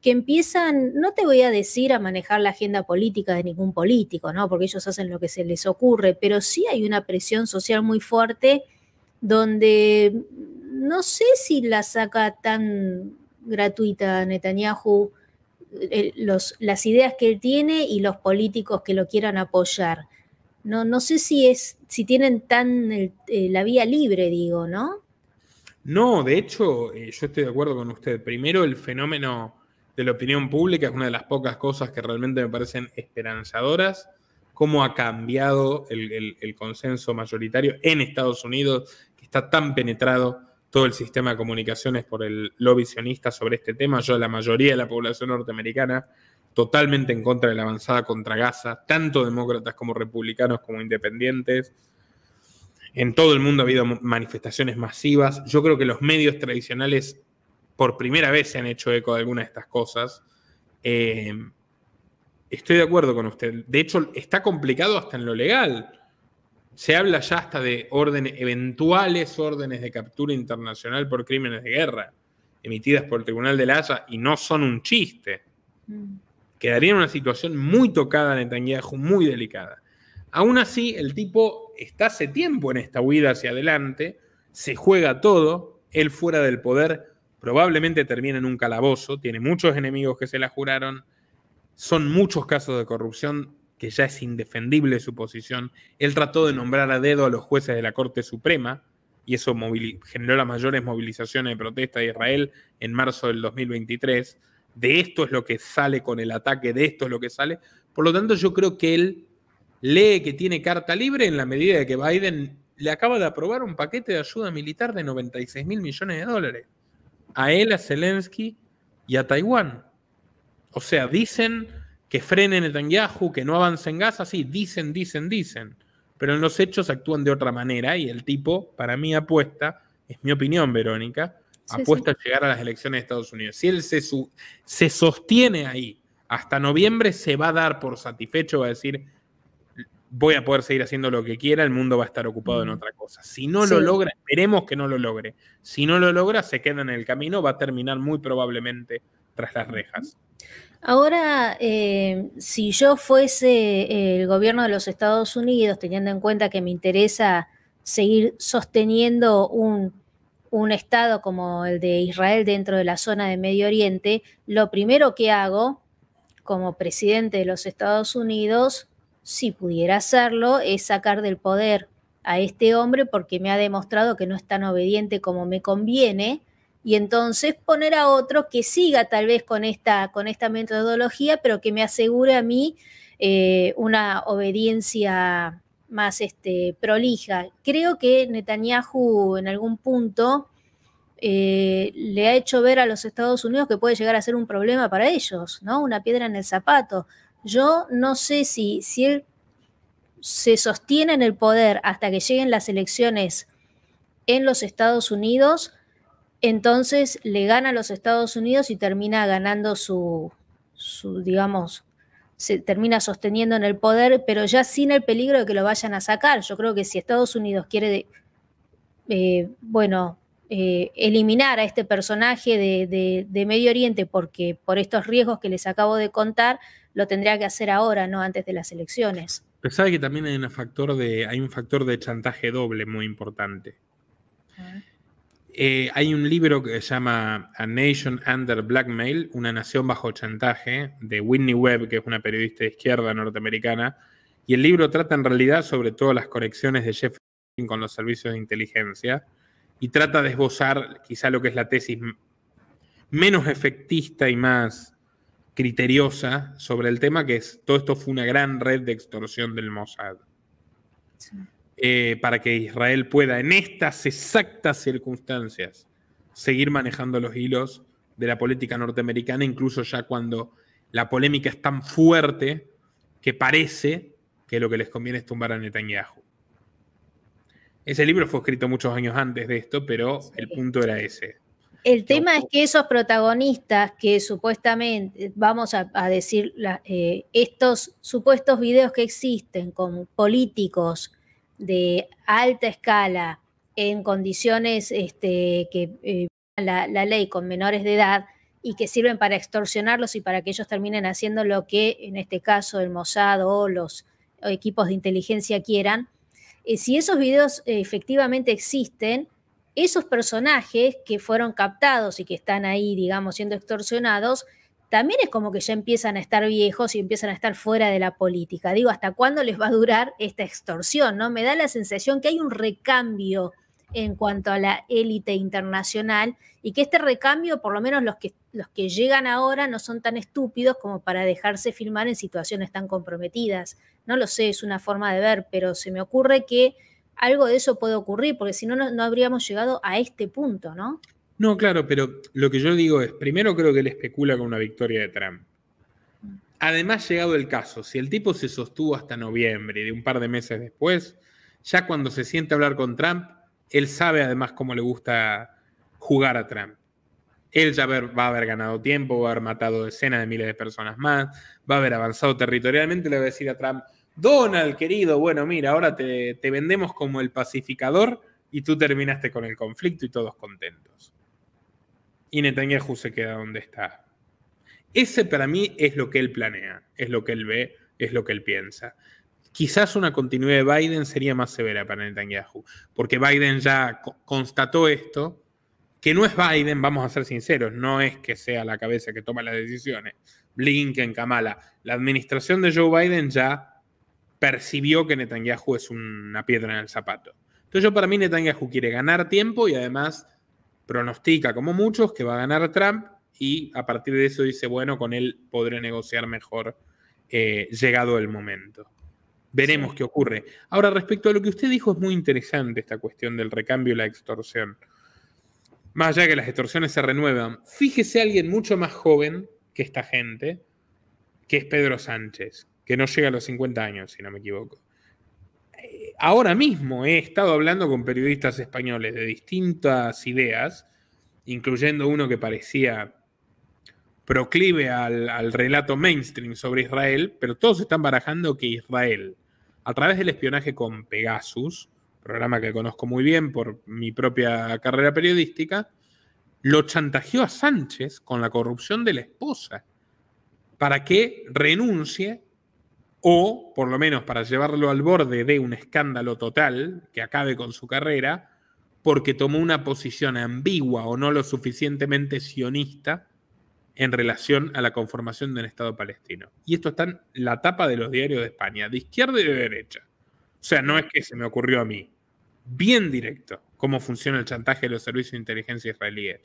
que empiezan, no te voy a decir a manejar la agenda política de ningún político, ¿no? Porque ellos hacen lo que se les ocurre, pero sí hay una presión social muy fuerte donde no sé si la saca tan gratuita Netanyahu, las ideas que él tiene y los políticos que lo quieran apoyar. No, no sé si es, si tienen tan eh, la vía libre, digo, ¿no? No, de hecho, eh, yo estoy de acuerdo con usted. Primero, el fenómeno de la opinión pública es una de las pocas cosas que realmente me parecen esperanzadoras cómo ha cambiado el, consenso mayoritario en Estados Unidos, que está tan penetrado todo el sistema de comunicaciones por el lobby sionista sobre este tema. Yo, la mayoría de la población norteamericana, totalmente en contra de la avanzada contra Gaza, tanto demócratas como republicanos como independientes. En todo el mundo ha habido manifestaciones masivas. Yo creo que los medios tradicionales por primera vez se han hecho eco de alguna de estas cosas. Eh, estoy de acuerdo con usted. De hecho, está complicado hasta en lo legal. Se habla ya hasta de órdenes, eventuales órdenes de captura internacional por crímenes de guerra emitidas por el Tribunal de la Haya y no son un chiste. Mm. Quedaría en una situación muy tocada Netanyahu, muy delicada. Aún así, el tipo está hace tiempo en esta huida hacia adelante, se juega todo, él fuera del poder probablemente termina en un calabozo, tiene muchos enemigos que se la juraron, son muchos casos de corrupción, que ya es indefendible su posición. Él trató de nombrar a dedo a los jueces de la Corte Suprema y eso generó las mayores movilizaciones de protesta de Israel en marzo del 2023. De esto es lo que sale con el ataque, de esto es lo que sale. Por lo tanto, yo creo que él lee que tiene carta libre en la medida de que Biden le acaba de aprobar un paquete de ayuda militar de 96 mil millones de dólares. A él, a Zelensky y a Taiwán. O sea, dicen que frenen el Netanyahu, que no avancen gas, así dicen, dicen, dicen, pero en los hechos actúan de otra manera y el tipo, para mí, apuesta, es mi opinión, Verónica, apuesta a llegar a las elecciones de Estados Unidos. Si él se, se sostiene ahí hasta noviembre, se va a dar por satisfecho, va a decir, voy a poder seguir haciendo lo que quiera, el mundo va a estar ocupado en otra cosa. Si no lo logra, esperemos que no lo logre. Si no lo logra, se queda en el camino, va a terminar muy probablemente tras las rejas. Ahora, eh, si yo fuese el gobierno de los Estados Unidos, teniendo en cuenta que me interesa seguir sosteniendo un, un Estado como el de Israel dentro de la zona de Medio Oriente, lo primero que hago como presidente de los Estados Unidos, si pudiera hacerlo, es sacar del poder a este hombre porque me ha demostrado que no es tan obediente como me conviene y entonces poner a otro que siga tal vez con esta, con esta metodología, pero que me asegure a mí eh, una obediencia más este, prolija. Creo que Netanyahu en algún punto eh, le ha hecho ver a los Estados Unidos que puede llegar a ser un problema para ellos, ¿no? Una piedra en el zapato. Yo no sé si, si él se sostiene en el poder hasta que lleguen las elecciones en los Estados Unidos, entonces le gana a los Estados Unidos y termina ganando su, digamos, se termina sosteniendo en el poder, pero ya sin el peligro de que lo vayan a sacar. Yo creo que si Estados Unidos quiere, eh, bueno, eh, eliminar a este personaje de, Medio Oriente porque por estos riesgos que les acabo de contar, lo tendría que hacer ahora, no antes de las elecciones. Pero sabe que también hay, factor de, hay un factor de chantaje doble muy importante. Ah. Eh, hay un libro que se llama A Nation Under Blackmail, Una Nación bajo chantaje, de Whitney Webb, que es una periodista de izquierda norteamericana, y el libro trata en realidad sobre todo las conexiones de Jeff con los servicios de inteligencia y trata de esbozar quizá lo que es la tesis menos efectista y más criteriosa sobre el tema, que es todo esto fue una gran red de extorsión del Mossad. Eh, para que Israel pueda en estas exactas circunstancias seguir manejando los hilos de la política norteamericana, incluso ya cuando la polémica es tan fuerte que parece que lo que les conviene es tumbar a Netanyahu. Ese libro fue escrito muchos años antes de esto, pero el punto era ese. El tema es que esos protagonistas que supuestamente, vamos a, decir, eh, estos supuestos videos que existen con políticos de alta escala en condiciones este, que eh, la, ley con menores de edad y que sirven para extorsionarlos y para que ellos terminen haciendo lo que en este caso el Mossad o los equipos de inteligencia quieran, eh, si esos videos eh, efectivamente existen, esos personajes que fueron captados y que están ahí, digamos, siendo extorsionados, también es como que ya empiezan a estar viejos y empiezan a estar fuera de la política. Digo, ¿hasta cuándo les va a durar esta extorsión? ¿no? Me da la sensación que hay un recambio en cuanto a la élite internacional y que este recambio, por lo menos los que, los que llegan ahora, no son tan estúpidos como para dejarse filmar en situaciones tan comprometidas. No lo sé, es una forma de ver, pero se me ocurre que algo de eso puede ocurrir, porque si no, no, no habríamos llegado a este punto, ¿no? No, claro, pero lo que yo digo es, primero creo que él especula con una victoria de Trump. Además, llegado el caso, si el tipo se sostuvo hasta noviembre y de un par de meses después, ya cuando se siente a hablar con Trump, él sabe además cómo le gusta jugar a Trump. Él ya va a haber ganado tiempo, va a haber matado decenas de miles de personas más, va a haber avanzado territorialmente, le va a decir a Trump, Donald, querido, bueno, mira, ahora te, te vendemos como el pacificador y tú terminaste con el conflicto y todos contentos y Netanyahu se queda donde está. Ese para mí es lo que él planea, es lo que él ve, es lo que él piensa. Quizás una continuidad de Biden sería más severa para Netanyahu, porque Biden ya constató esto, que no es Biden, vamos a ser sinceros, no es que sea la cabeza que toma las decisiones. Blinken, Kamala, la administración de Joe Biden ya percibió que Netanyahu es una piedra en el zapato. Entonces yo para mí Netanyahu quiere ganar tiempo y además pronostica, como muchos, que va a ganar Trump y a partir de eso dice, bueno, con él podré negociar mejor eh, llegado el momento. Veremos qué ocurre. Ahora, respecto a lo que usted dijo, es muy interesante esta cuestión del recambio y la extorsión. Más allá que las extorsiones se renuevan, fíjese alguien mucho más joven que esta gente, que es Pedro Sánchez, que no llega a los 50 años, si no me equivoco ahora mismo he estado hablando con periodistas españoles de distintas ideas, incluyendo uno que parecía proclive al, relato mainstream sobre Israel, pero todos están barajando que Israel, a través del espionaje con Pegasus, programa que conozco muy bien por mi propia carrera periodística, lo chantajeó a Sánchez con la corrupción de la esposa para que renuncie o por lo menos para llevarlo al borde de un escándalo total que acabe con su carrera, porque tomó una posición ambigua o no lo suficientemente sionista en relación a la conformación de un Estado palestino. Y esto está en la tapa de los diarios de España, de izquierda y de derecha. O sea, no es que se me ocurrió a mí. Bien directo cómo funciona el chantaje de los servicios de inteligencia israelíes.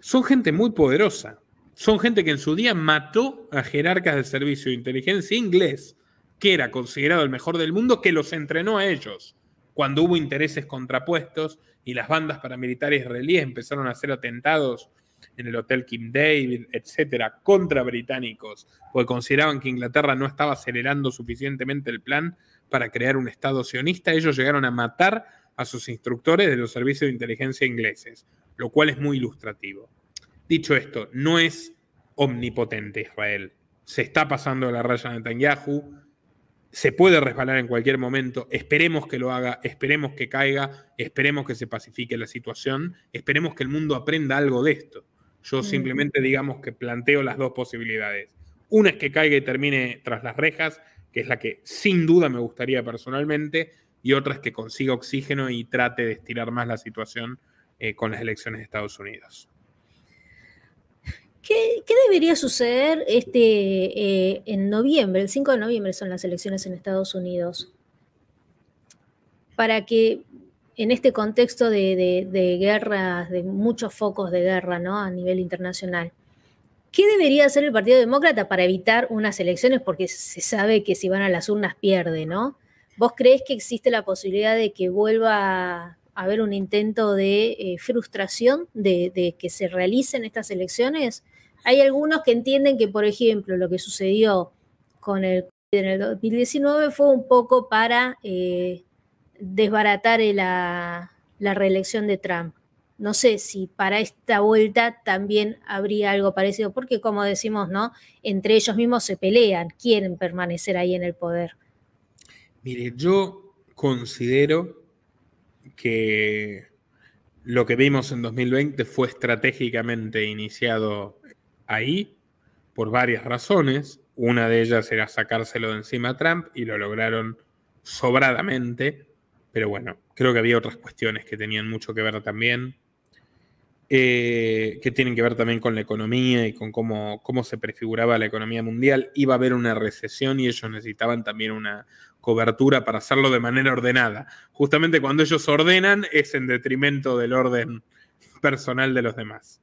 Son gente muy poderosa, son gente que en su día mató a jerarcas del servicio de inteligencia inglés, que era considerado el mejor del mundo, que los entrenó a ellos. Cuando hubo intereses contrapuestos y las bandas paramilitares israelíes empezaron a hacer atentados en el Hotel Kim David, etcétera, contra británicos, porque consideraban que Inglaterra no estaba acelerando suficientemente el plan para crear un Estado sionista, ellos llegaron a matar a sus instructores de los servicios de inteligencia ingleses, lo cual es muy ilustrativo. Dicho esto, no es omnipotente Israel. Se está pasando la raya de Netanyahu, se puede resbalar en cualquier momento, esperemos que lo haga, esperemos que caiga, esperemos que se pacifique la situación, esperemos que el mundo aprenda algo de esto. Yo mm. simplemente digamos que planteo las dos posibilidades. Una es que caiga y termine tras las rejas, que es la que sin duda me gustaría personalmente, y otra es que consiga oxígeno y trate de estirar más la situación eh, con las elecciones de Estados Unidos. ¿Qué, debería suceder este, eh, en noviembre? El 5 de noviembre son las elecciones en Estados Unidos. Para que en este contexto de, guerras, de muchos focos de guerra a nivel internacional, ¿qué debería hacer el Partido Demócrata para evitar unas elecciones? Porque se sabe que si van a las urnas pierde, ¿no? ¿Vos crees que existe la posibilidad de que vuelva a haber un intento de eh, frustración de que se realicen estas elecciones? Hay algunos que entienden que, por ejemplo, lo que sucedió con el COVID en el 2019 fue un poco para eh, desbaratar la, la reelección de Trump. No sé si para esta vuelta también habría algo parecido, porque como decimos, ¿no? Entre ellos mismos se pelean, quieren permanecer ahí en el poder. Mire, yo considero que lo que vimos en 2020 fue estratégicamente iniciado ahí por varias razones. Una de ellas era sacárselo de encima a Trump y lo lograron sobradamente. Pero bueno, creo que había otras cuestiones que tenían mucho que ver también, eh, que tienen que ver también con la economía y con cómo, cómo se prefiguraba la economía mundial. Iba a haber una recesión y ellos necesitaban también una cobertura para hacerlo de manera ordenada. Justamente cuando ellos ordenan es en detrimento del orden personal de los demás.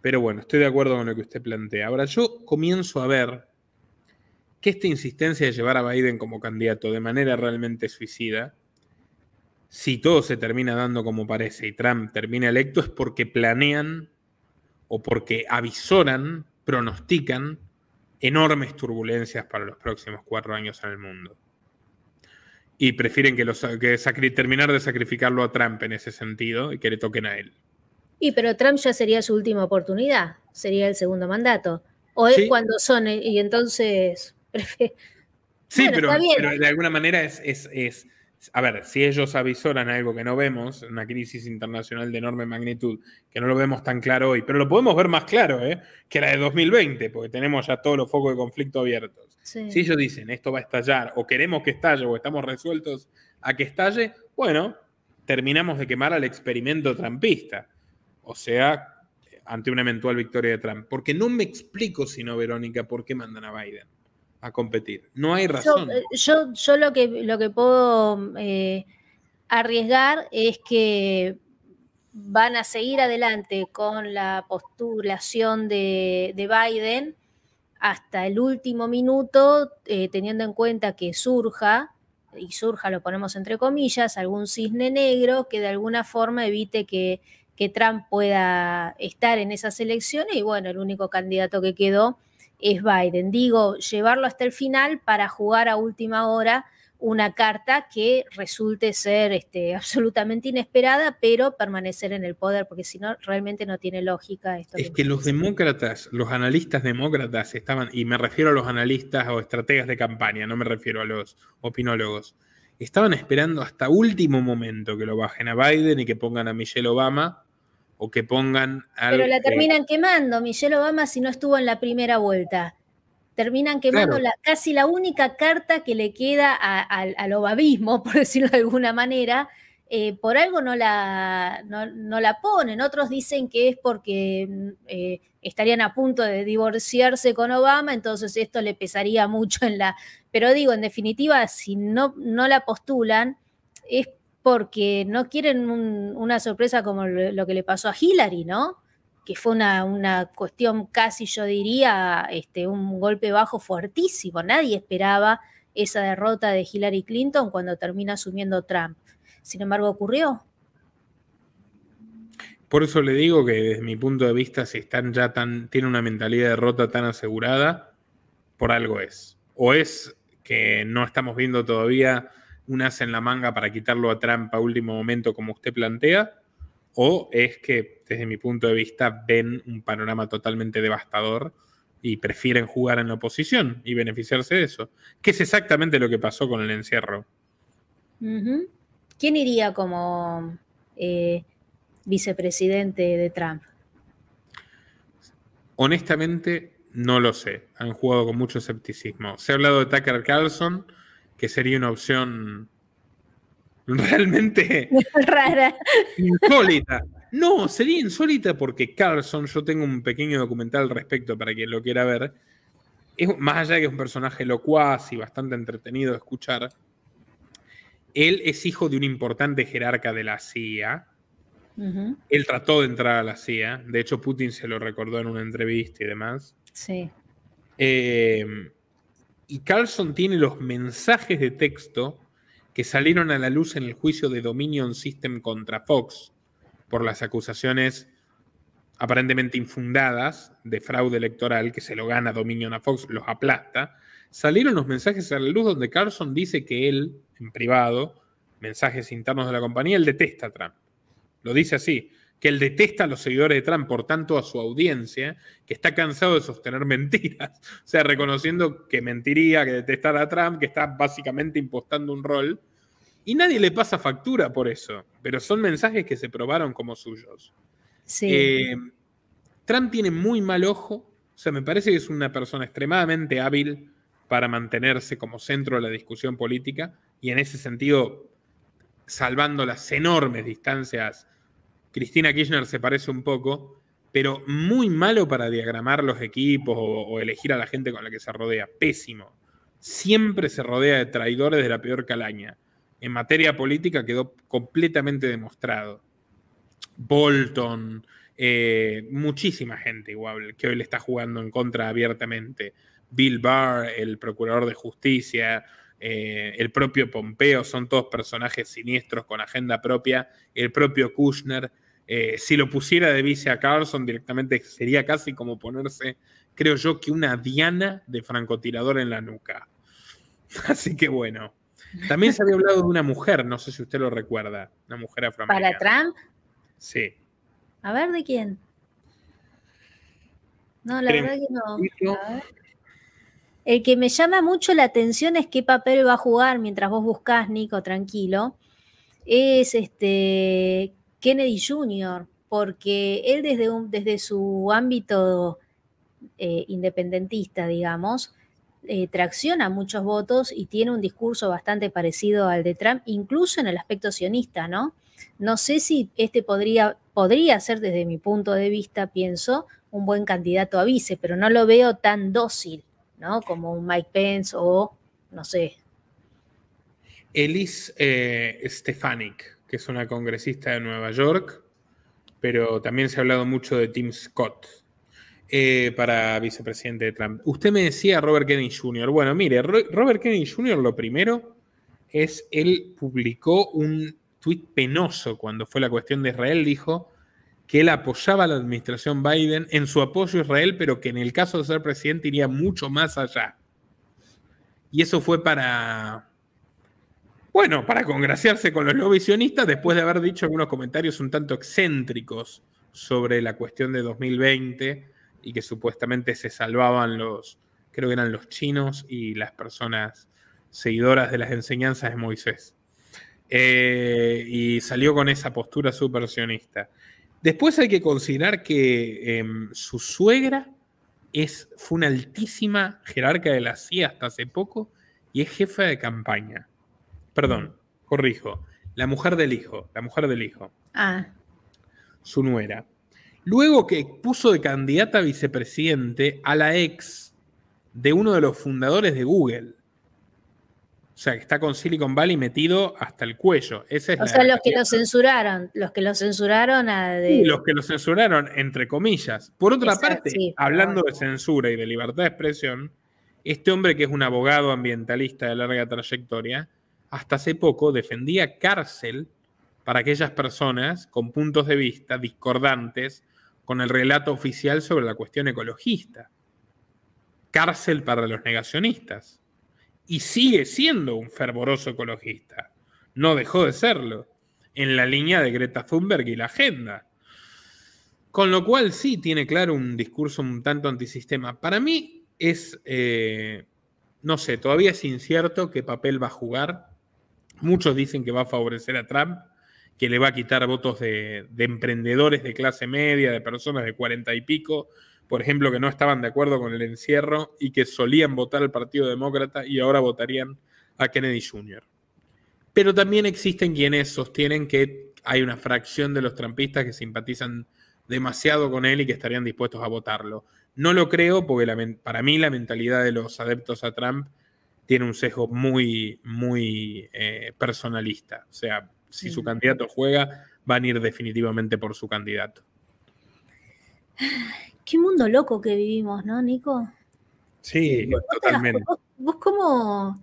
Pero bueno, estoy de acuerdo con lo que usted plantea. Ahora, yo comienzo a ver que esta insistencia de llevar a Biden como candidato de manera realmente suicida, si todo se termina dando como parece y Trump termina electo, es porque planean o porque avisoran, pronostican enormes turbulencias para los próximos cuatro años en el mundo. Y prefieren que, terminar de sacrificarlo a Trump en ese sentido y que le toquen a él. Y pero Trump ya sería su última oportunidad, sería el segundo mandato. O es cuando son, eh, y entonces... sí, pero, de alguna manera es, es, es... A ver, si ellos avisoran algo que no vemos, una crisis internacional de enorme magnitud, que no lo vemos tan claro hoy, pero lo podemos ver más claro ¿eh? que la de 2020, porque tenemos ya todos los focos de conflicto abiertos. Si ellos dicen esto va a estallar, o queremos que estalle, o estamos resueltos a que estalle, bueno, terminamos de quemar al experimento trampista o sea, ante una eventual victoria de Trump. Porque no me explico, sino Verónica, por qué mandan a Biden a competir. No hay razón. Eh, yo, yo, lo, que, lo que puedo eh, arriesgar es que van a seguir adelante con la postulación de, Biden hasta el último minuto, eh, teniendo en cuenta que surja, y surja lo ponemos entre comillas, algún cisne negro que de alguna forma evite que que Trump pueda estar en esas elecciones y bueno, el único candidato que quedó es Biden. Digo, llevarlo hasta el final para jugar a última hora una carta que resulte ser este, absolutamente inesperada, pero permanecer en el poder, porque si no, realmente no tiene lógica esto. Es que los demócratas, los analistas demócratas estaban, y me refiero a los analistas o estrategas de campaña, no me refiero a los opinólogos, estaban esperando hasta último momento que lo bajen a Biden y que pongan a Michelle Obama o que pongan a Pero la eh, terminan quemando, Michelle Obama si no estuvo en la primera vuelta. Terminan quemando la, casi la única carta que le queda al obavismo, por decirlo de alguna manera, eh, por algo no la, no, la ponen. Otros dicen que es porque mm, eh, estarían a punto de divorciarse con Obama, entonces esto le pesaría mucho en la... Pero digo, en definitiva, si no, no la postulan, es porque no quieren una sorpresa como lo, que le pasó a Hillary, ¿no? Que fue una, una cuestión casi, yo diría, este, un golpe bajo fuertísimo. Nadie esperaba esa derrota de Hillary Clinton cuando termina asumiendo Trump. Sin embargo, ocurrió. Por eso le digo que desde mi punto de vista, si están ya tan, tienen una mentalidad derrota tan asegurada, por algo es. O es que no estamos viendo todavía un en la manga para quitarlo a trampa a último momento, como usted plantea, o es que desde mi punto de vista ven un panorama totalmente devastador y prefieren jugar en la oposición y beneficiarse de eso, que es exactamente lo que pasó con el encierro. ¿Quién iría como eh, vicepresidente de Trump? Honestamente, no lo sé. Han jugado con mucho escepticismo. Se ha hablado de Tucker Carlson, que sería una opción realmente rara. Insólita. No, sería insólita porque Carlson, yo tengo un pequeño documental al respecto para quien lo quiera ver. Es, más allá que es un personaje locuaz y bastante entretenido de escuchar, él es hijo de un importante jerarca de la CIA. Él trató de entrar a la CIA. De hecho, Putin se lo recordó en una entrevista y demás. Sí. Em, y Carlson tiene los mensajes de texto que salieron a la luz en el juicio de Dominion System contra Fox por las acusaciones aparentemente infundadas de fraude electoral que se lo gana Dominion a Fox, los aplasta salieron los mensajes a la luz donde Carlson dice que él, en privado, mensajes internos de la compañía, él detesta a Trump. Lo dice así, que él detesta a los seguidores de Trump, por tanto a su audiencia, que está cansado de sostener mentiras. O sea, reconociendo que mentiría, que detestara a Trump, que está básicamente impostando un rol. Y nadie le pasa factura por eso, pero son mensajes que se probaron como suyos. Sí. Eh, Trump tiene muy mal ojo, o sea, me parece que es una persona extremadamente hábil para mantenerse como centro de la discusión política y en ese sentido, salvando las enormes distancias, Cristina Kirchner se parece un poco, pero muy malo para diagramar los equipos o, elegir a la gente con la que se rodea, pésimo. Siempre se rodea de traidores de la peor calaña. En materia política quedó completamente demostrado. Bolton, eh, muchísima gente igual que hoy le está jugando en contra abiertamente. Bill Barr, el procurador de justicia, eh, el propio Pompeo, son todos personajes siniestros con agenda propia, el propio Kushner. Eh, si lo pusiera de vice a Carlson directamente sería casi como ponerse, creo yo, que una diana de francotirador en la nuca. Así que bueno. También se había hablado de una mujer, no sé si usted lo recuerda, una mujer afroamericana. ¿Para Trump? Sí. A ver, ¿de quién? No, la verdad que no. El que me llama mucho la atención es qué papel va a jugar mientras vos buscás, Nico, tranquilo. Es este Kennedy Jr., porque él desde, un, desde su ámbito eh, independentista, digamos, eh, tracciona muchos votos y tiene un discurso bastante parecido al de Trump, incluso en el aspecto sionista, ¿no? No sé si este podría, podría ser, desde mi punto de vista, pienso, un buen candidato a vice, pero no lo veo tan dócil como un Mike Pence o, no sé. Elise eh, Stefanik, que es una congresista de Nueva York, pero también se ha hablado mucho de Tim Scott eh, para vicepresidente de Trump. Usted me decía Robert Kennedy Jr. Bueno, mire, Robert Kennedy Jr. lo primero es, él publicó un tuit penoso cuando fue la cuestión de Israel, dijo, que él apoyaba a la administración Biden en su apoyo a Israel, pero que en el caso de ser presidente iría mucho más allá. Y eso fue para, bueno, para congraciarse con los visionistas después de haber dicho algunos comentarios un tanto excéntricos sobre la cuestión de 2020 y que supuestamente se salvaban los, creo que eran los chinos y las personas seguidoras de las enseñanzas de Moisés. Eh, y salió con esa postura súper sionista. Después hay que considerar que em, su suegra es, fue una altísima jerarca de la CIA hasta hace poco y es jefa de campaña. Perdón, corrijo. La mujer del hijo, la mujer del hijo. Ah. Su nuera. Luego que puso de candidata a vicepresidente a la ex de uno de los fundadores de Google. O sea, que está con Silicon Valley metido hasta el cuello. o sea, los que lo censuraron, los que lo censuraron a... De... los que lo censuraron, entre comillas. Por otra parte, hablando de censura y de libertad de expresión, este hombre que es un abogado ambientalista de larga trayectoria, hasta hace poco defendía cárcel para aquellas personas con puntos de vista discordantes con el relato oficial sobre la cuestión ecologista. Cárcel para los negacionistas y sigue siendo un fervoroso ecologista. No dejó de serlo, en la línea de Greta Thunberg y la agenda. Con lo cual sí tiene claro un discurso un tanto antisistema. Para mí es, eh, no sé, todavía es incierto qué papel va a jugar. Muchos dicen que va a favorecer a Trump, que le va a quitar votos de, de emprendedores de clase media, de personas de cuarenta y pico, por ejemplo, que no estaban de acuerdo con el encierro y que solían votar al Partido Demócrata y ahora votarían a Kennedy Jr. Pero también existen quienes sostienen que hay una fracción de los trampistas que simpatizan demasiado con él y que estarían dispuestos a votarlo. No lo creo porque para mí la mentalidad de los adeptos a Trump tiene un sesgo muy, muy eh, personalista. O sea, si su mm. candidato juega, van a ir definitivamente por su candidato. Qué mundo loco que vivimos, ¿no, Nico? Sí, totalmente. ¿Vos, cómo,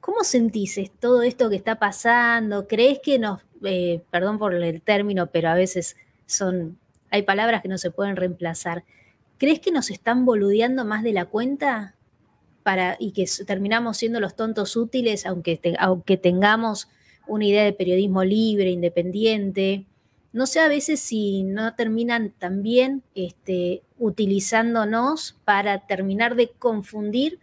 cómo sentís todo esto que está pasando? ¿Crees que nos, eh, perdón por el término, pero a veces son, hay palabras que no se pueden reemplazar. ¿Crees que nos están boludeando más de la cuenta? Para, y que terminamos siendo los tontos útiles, aunque, aunque tengamos una idea de periodismo libre, independiente. No sé a veces si no terminan también este, utilizándonos para terminar de confundir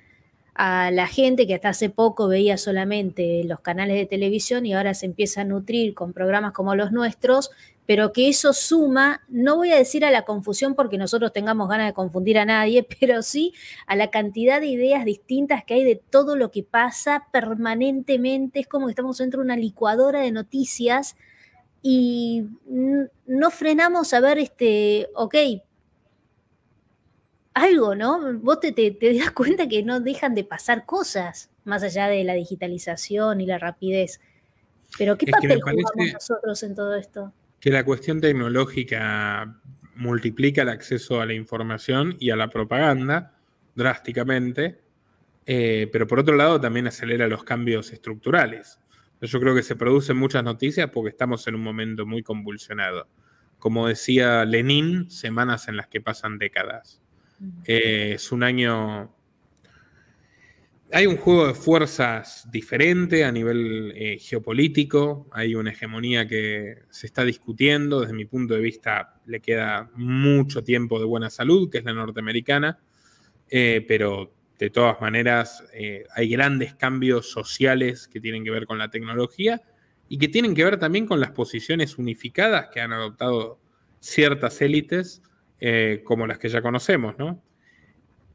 a la gente que hasta hace poco veía solamente los canales de televisión y ahora se empieza a nutrir con programas como los nuestros, pero que eso suma, no voy a decir a la confusión porque nosotros tengamos ganas de confundir a nadie, pero sí a la cantidad de ideas distintas que hay de todo lo que pasa permanentemente. Es como que estamos dentro de una licuadora de noticias y no frenamos a ver, este, ok, algo, ¿no? Vos te, das cuenta que no dejan de pasar cosas, más allá de la digitalización y la rapidez. Pero ¿qué papel jugamos nosotros en todo esto? Que la cuestión tecnológica multiplica el acceso a la información y a la propaganda drásticamente, eh, pero por otro lado también acelera los cambios estructurales. Yo creo que se producen muchas noticias porque estamos en un momento muy convulsionado. Como decía Lenin, semanas en las que pasan décadas. Eh, es un año... Hay un juego de fuerzas diferente a nivel eh, geopolítico, hay una hegemonía que se está discutiendo, desde mi punto de vista le queda mucho tiempo de buena salud, que es la norteamericana, eh, pero de todas maneras, eh, hay grandes cambios sociales que tienen que ver con la tecnología y que tienen que ver también con las posiciones unificadas que han adoptado ciertas élites eh, como las que ya conocemos, ¿no?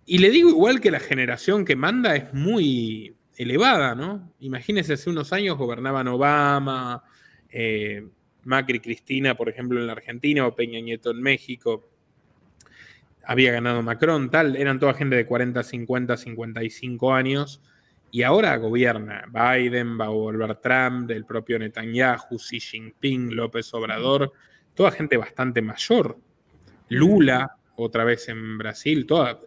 Y le digo igual que la generación que manda es muy elevada, ¿no? Imagínense, hace unos años gobernaban Obama, eh, Macri, Cristina, por ejemplo, en la Argentina, o Peña Nieto en México había ganado Macron, tal, eran toda gente de 40, 50, 55 años, y ahora gobierna Biden, va a volver Trump, del propio Netanyahu, Xi Jinping, López Obrador, toda gente bastante mayor. Lula, otra vez en Brasil, toda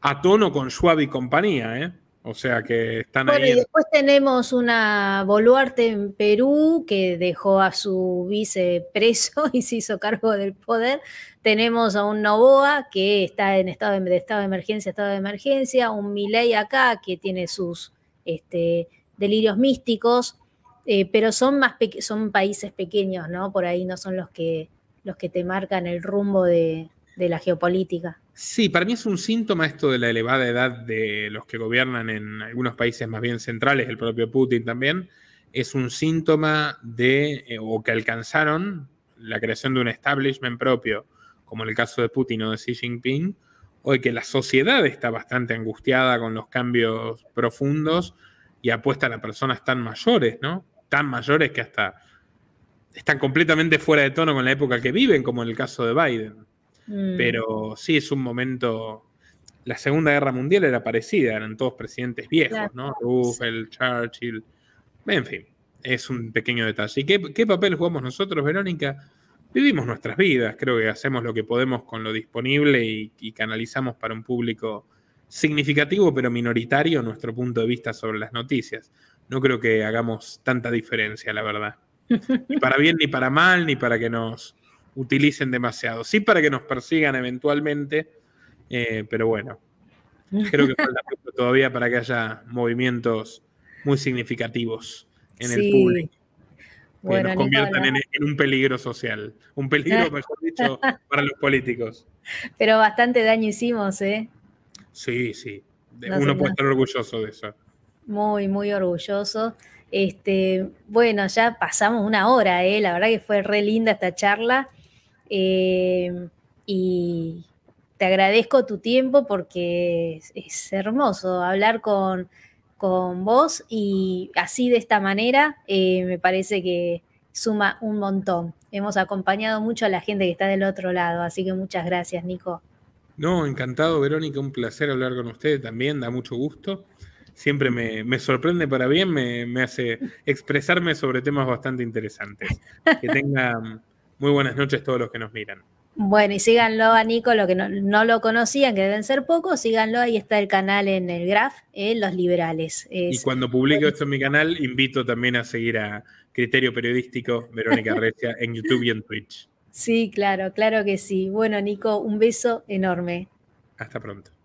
a tono con Schwab y compañía, ¿eh? O sea que están bueno, ahí. Y después tenemos una Boluarte en Perú que dejó a su vice preso y se hizo cargo del poder. Tenemos a un Novoa que está en estado de, estado de emergencia, estado de emergencia. Un Milei acá que tiene sus este, delirios místicos. Eh, pero son más son países pequeños, ¿no? Por ahí no son los que los que te marcan el rumbo de la geopolítica. Sí, para mí es un síntoma esto de la elevada edad de los que gobiernan en algunos países más bien centrales, el propio Putin también, es un síntoma de, eh, o que alcanzaron la creación de un establishment propio, como en el caso de Putin o de Xi Jinping, o de que la sociedad está bastante angustiada con los cambios profundos y apuesta a personas tan mayores, ¿no? Tan mayores que hasta están completamente fuera de tono con la época que viven, como en el caso de Biden. Mm. Pero sí es un momento. La Segunda Guerra Mundial era parecida, eran todos presidentes viejos, ¿no? Roosevelt, Churchill. En fin, es un pequeño detalle. ¿Y qué, papel jugamos nosotros, Verónica? Vivimos nuestras vidas, creo que hacemos lo que podemos con lo disponible y, y canalizamos para un público significativo pero minoritario nuestro punto de vista sobre las noticias. No creo que hagamos tanta diferencia, la verdad. Ni para bien, ni para mal, ni para que nos utilicen demasiado. Sí, para que nos persigan eventualmente, eh, pero bueno, creo que falta todavía para que haya movimientos muy significativos en el público. Que nos conviertan en, un peligro social, un peligro, mejor dicho, para los políticos. Pero bastante daño hicimos, ¿eh? Sí, sí. Uno puede estar orgulloso de eso. Muy, muy orgulloso. Este, bueno, ya pasamos una hora, ¿eh? la verdad que fue re linda esta charla. Em, y te agradezco tu tiempo porque es, hermoso hablar con, con, vos y así de esta manera eh, me parece que suma un montón. Hemos acompañado mucho a la gente que está del otro lado, así que muchas gracias, Nico. No, encantado, Verónica, un placer hablar con usted también, da mucho gusto. Siempre me, sorprende para bien, me, me hace expresarme sobre temas bastante interesantes. Que tenga muy buenas noches a todos los que nos miran. Bueno, y síganlo a Nico, los que no, lo conocían, que deben ser pocos, síganlo, ahí está el canal en el Graf, en eh, Los Liberales. y cuando publico esto en mi canal, invito también a seguir a Criterio Periodístico Verónica Recia en YouTube y en Twitch. Sí, claro, claro que sí. Bueno, Nico, un beso enorme. Hasta pronto.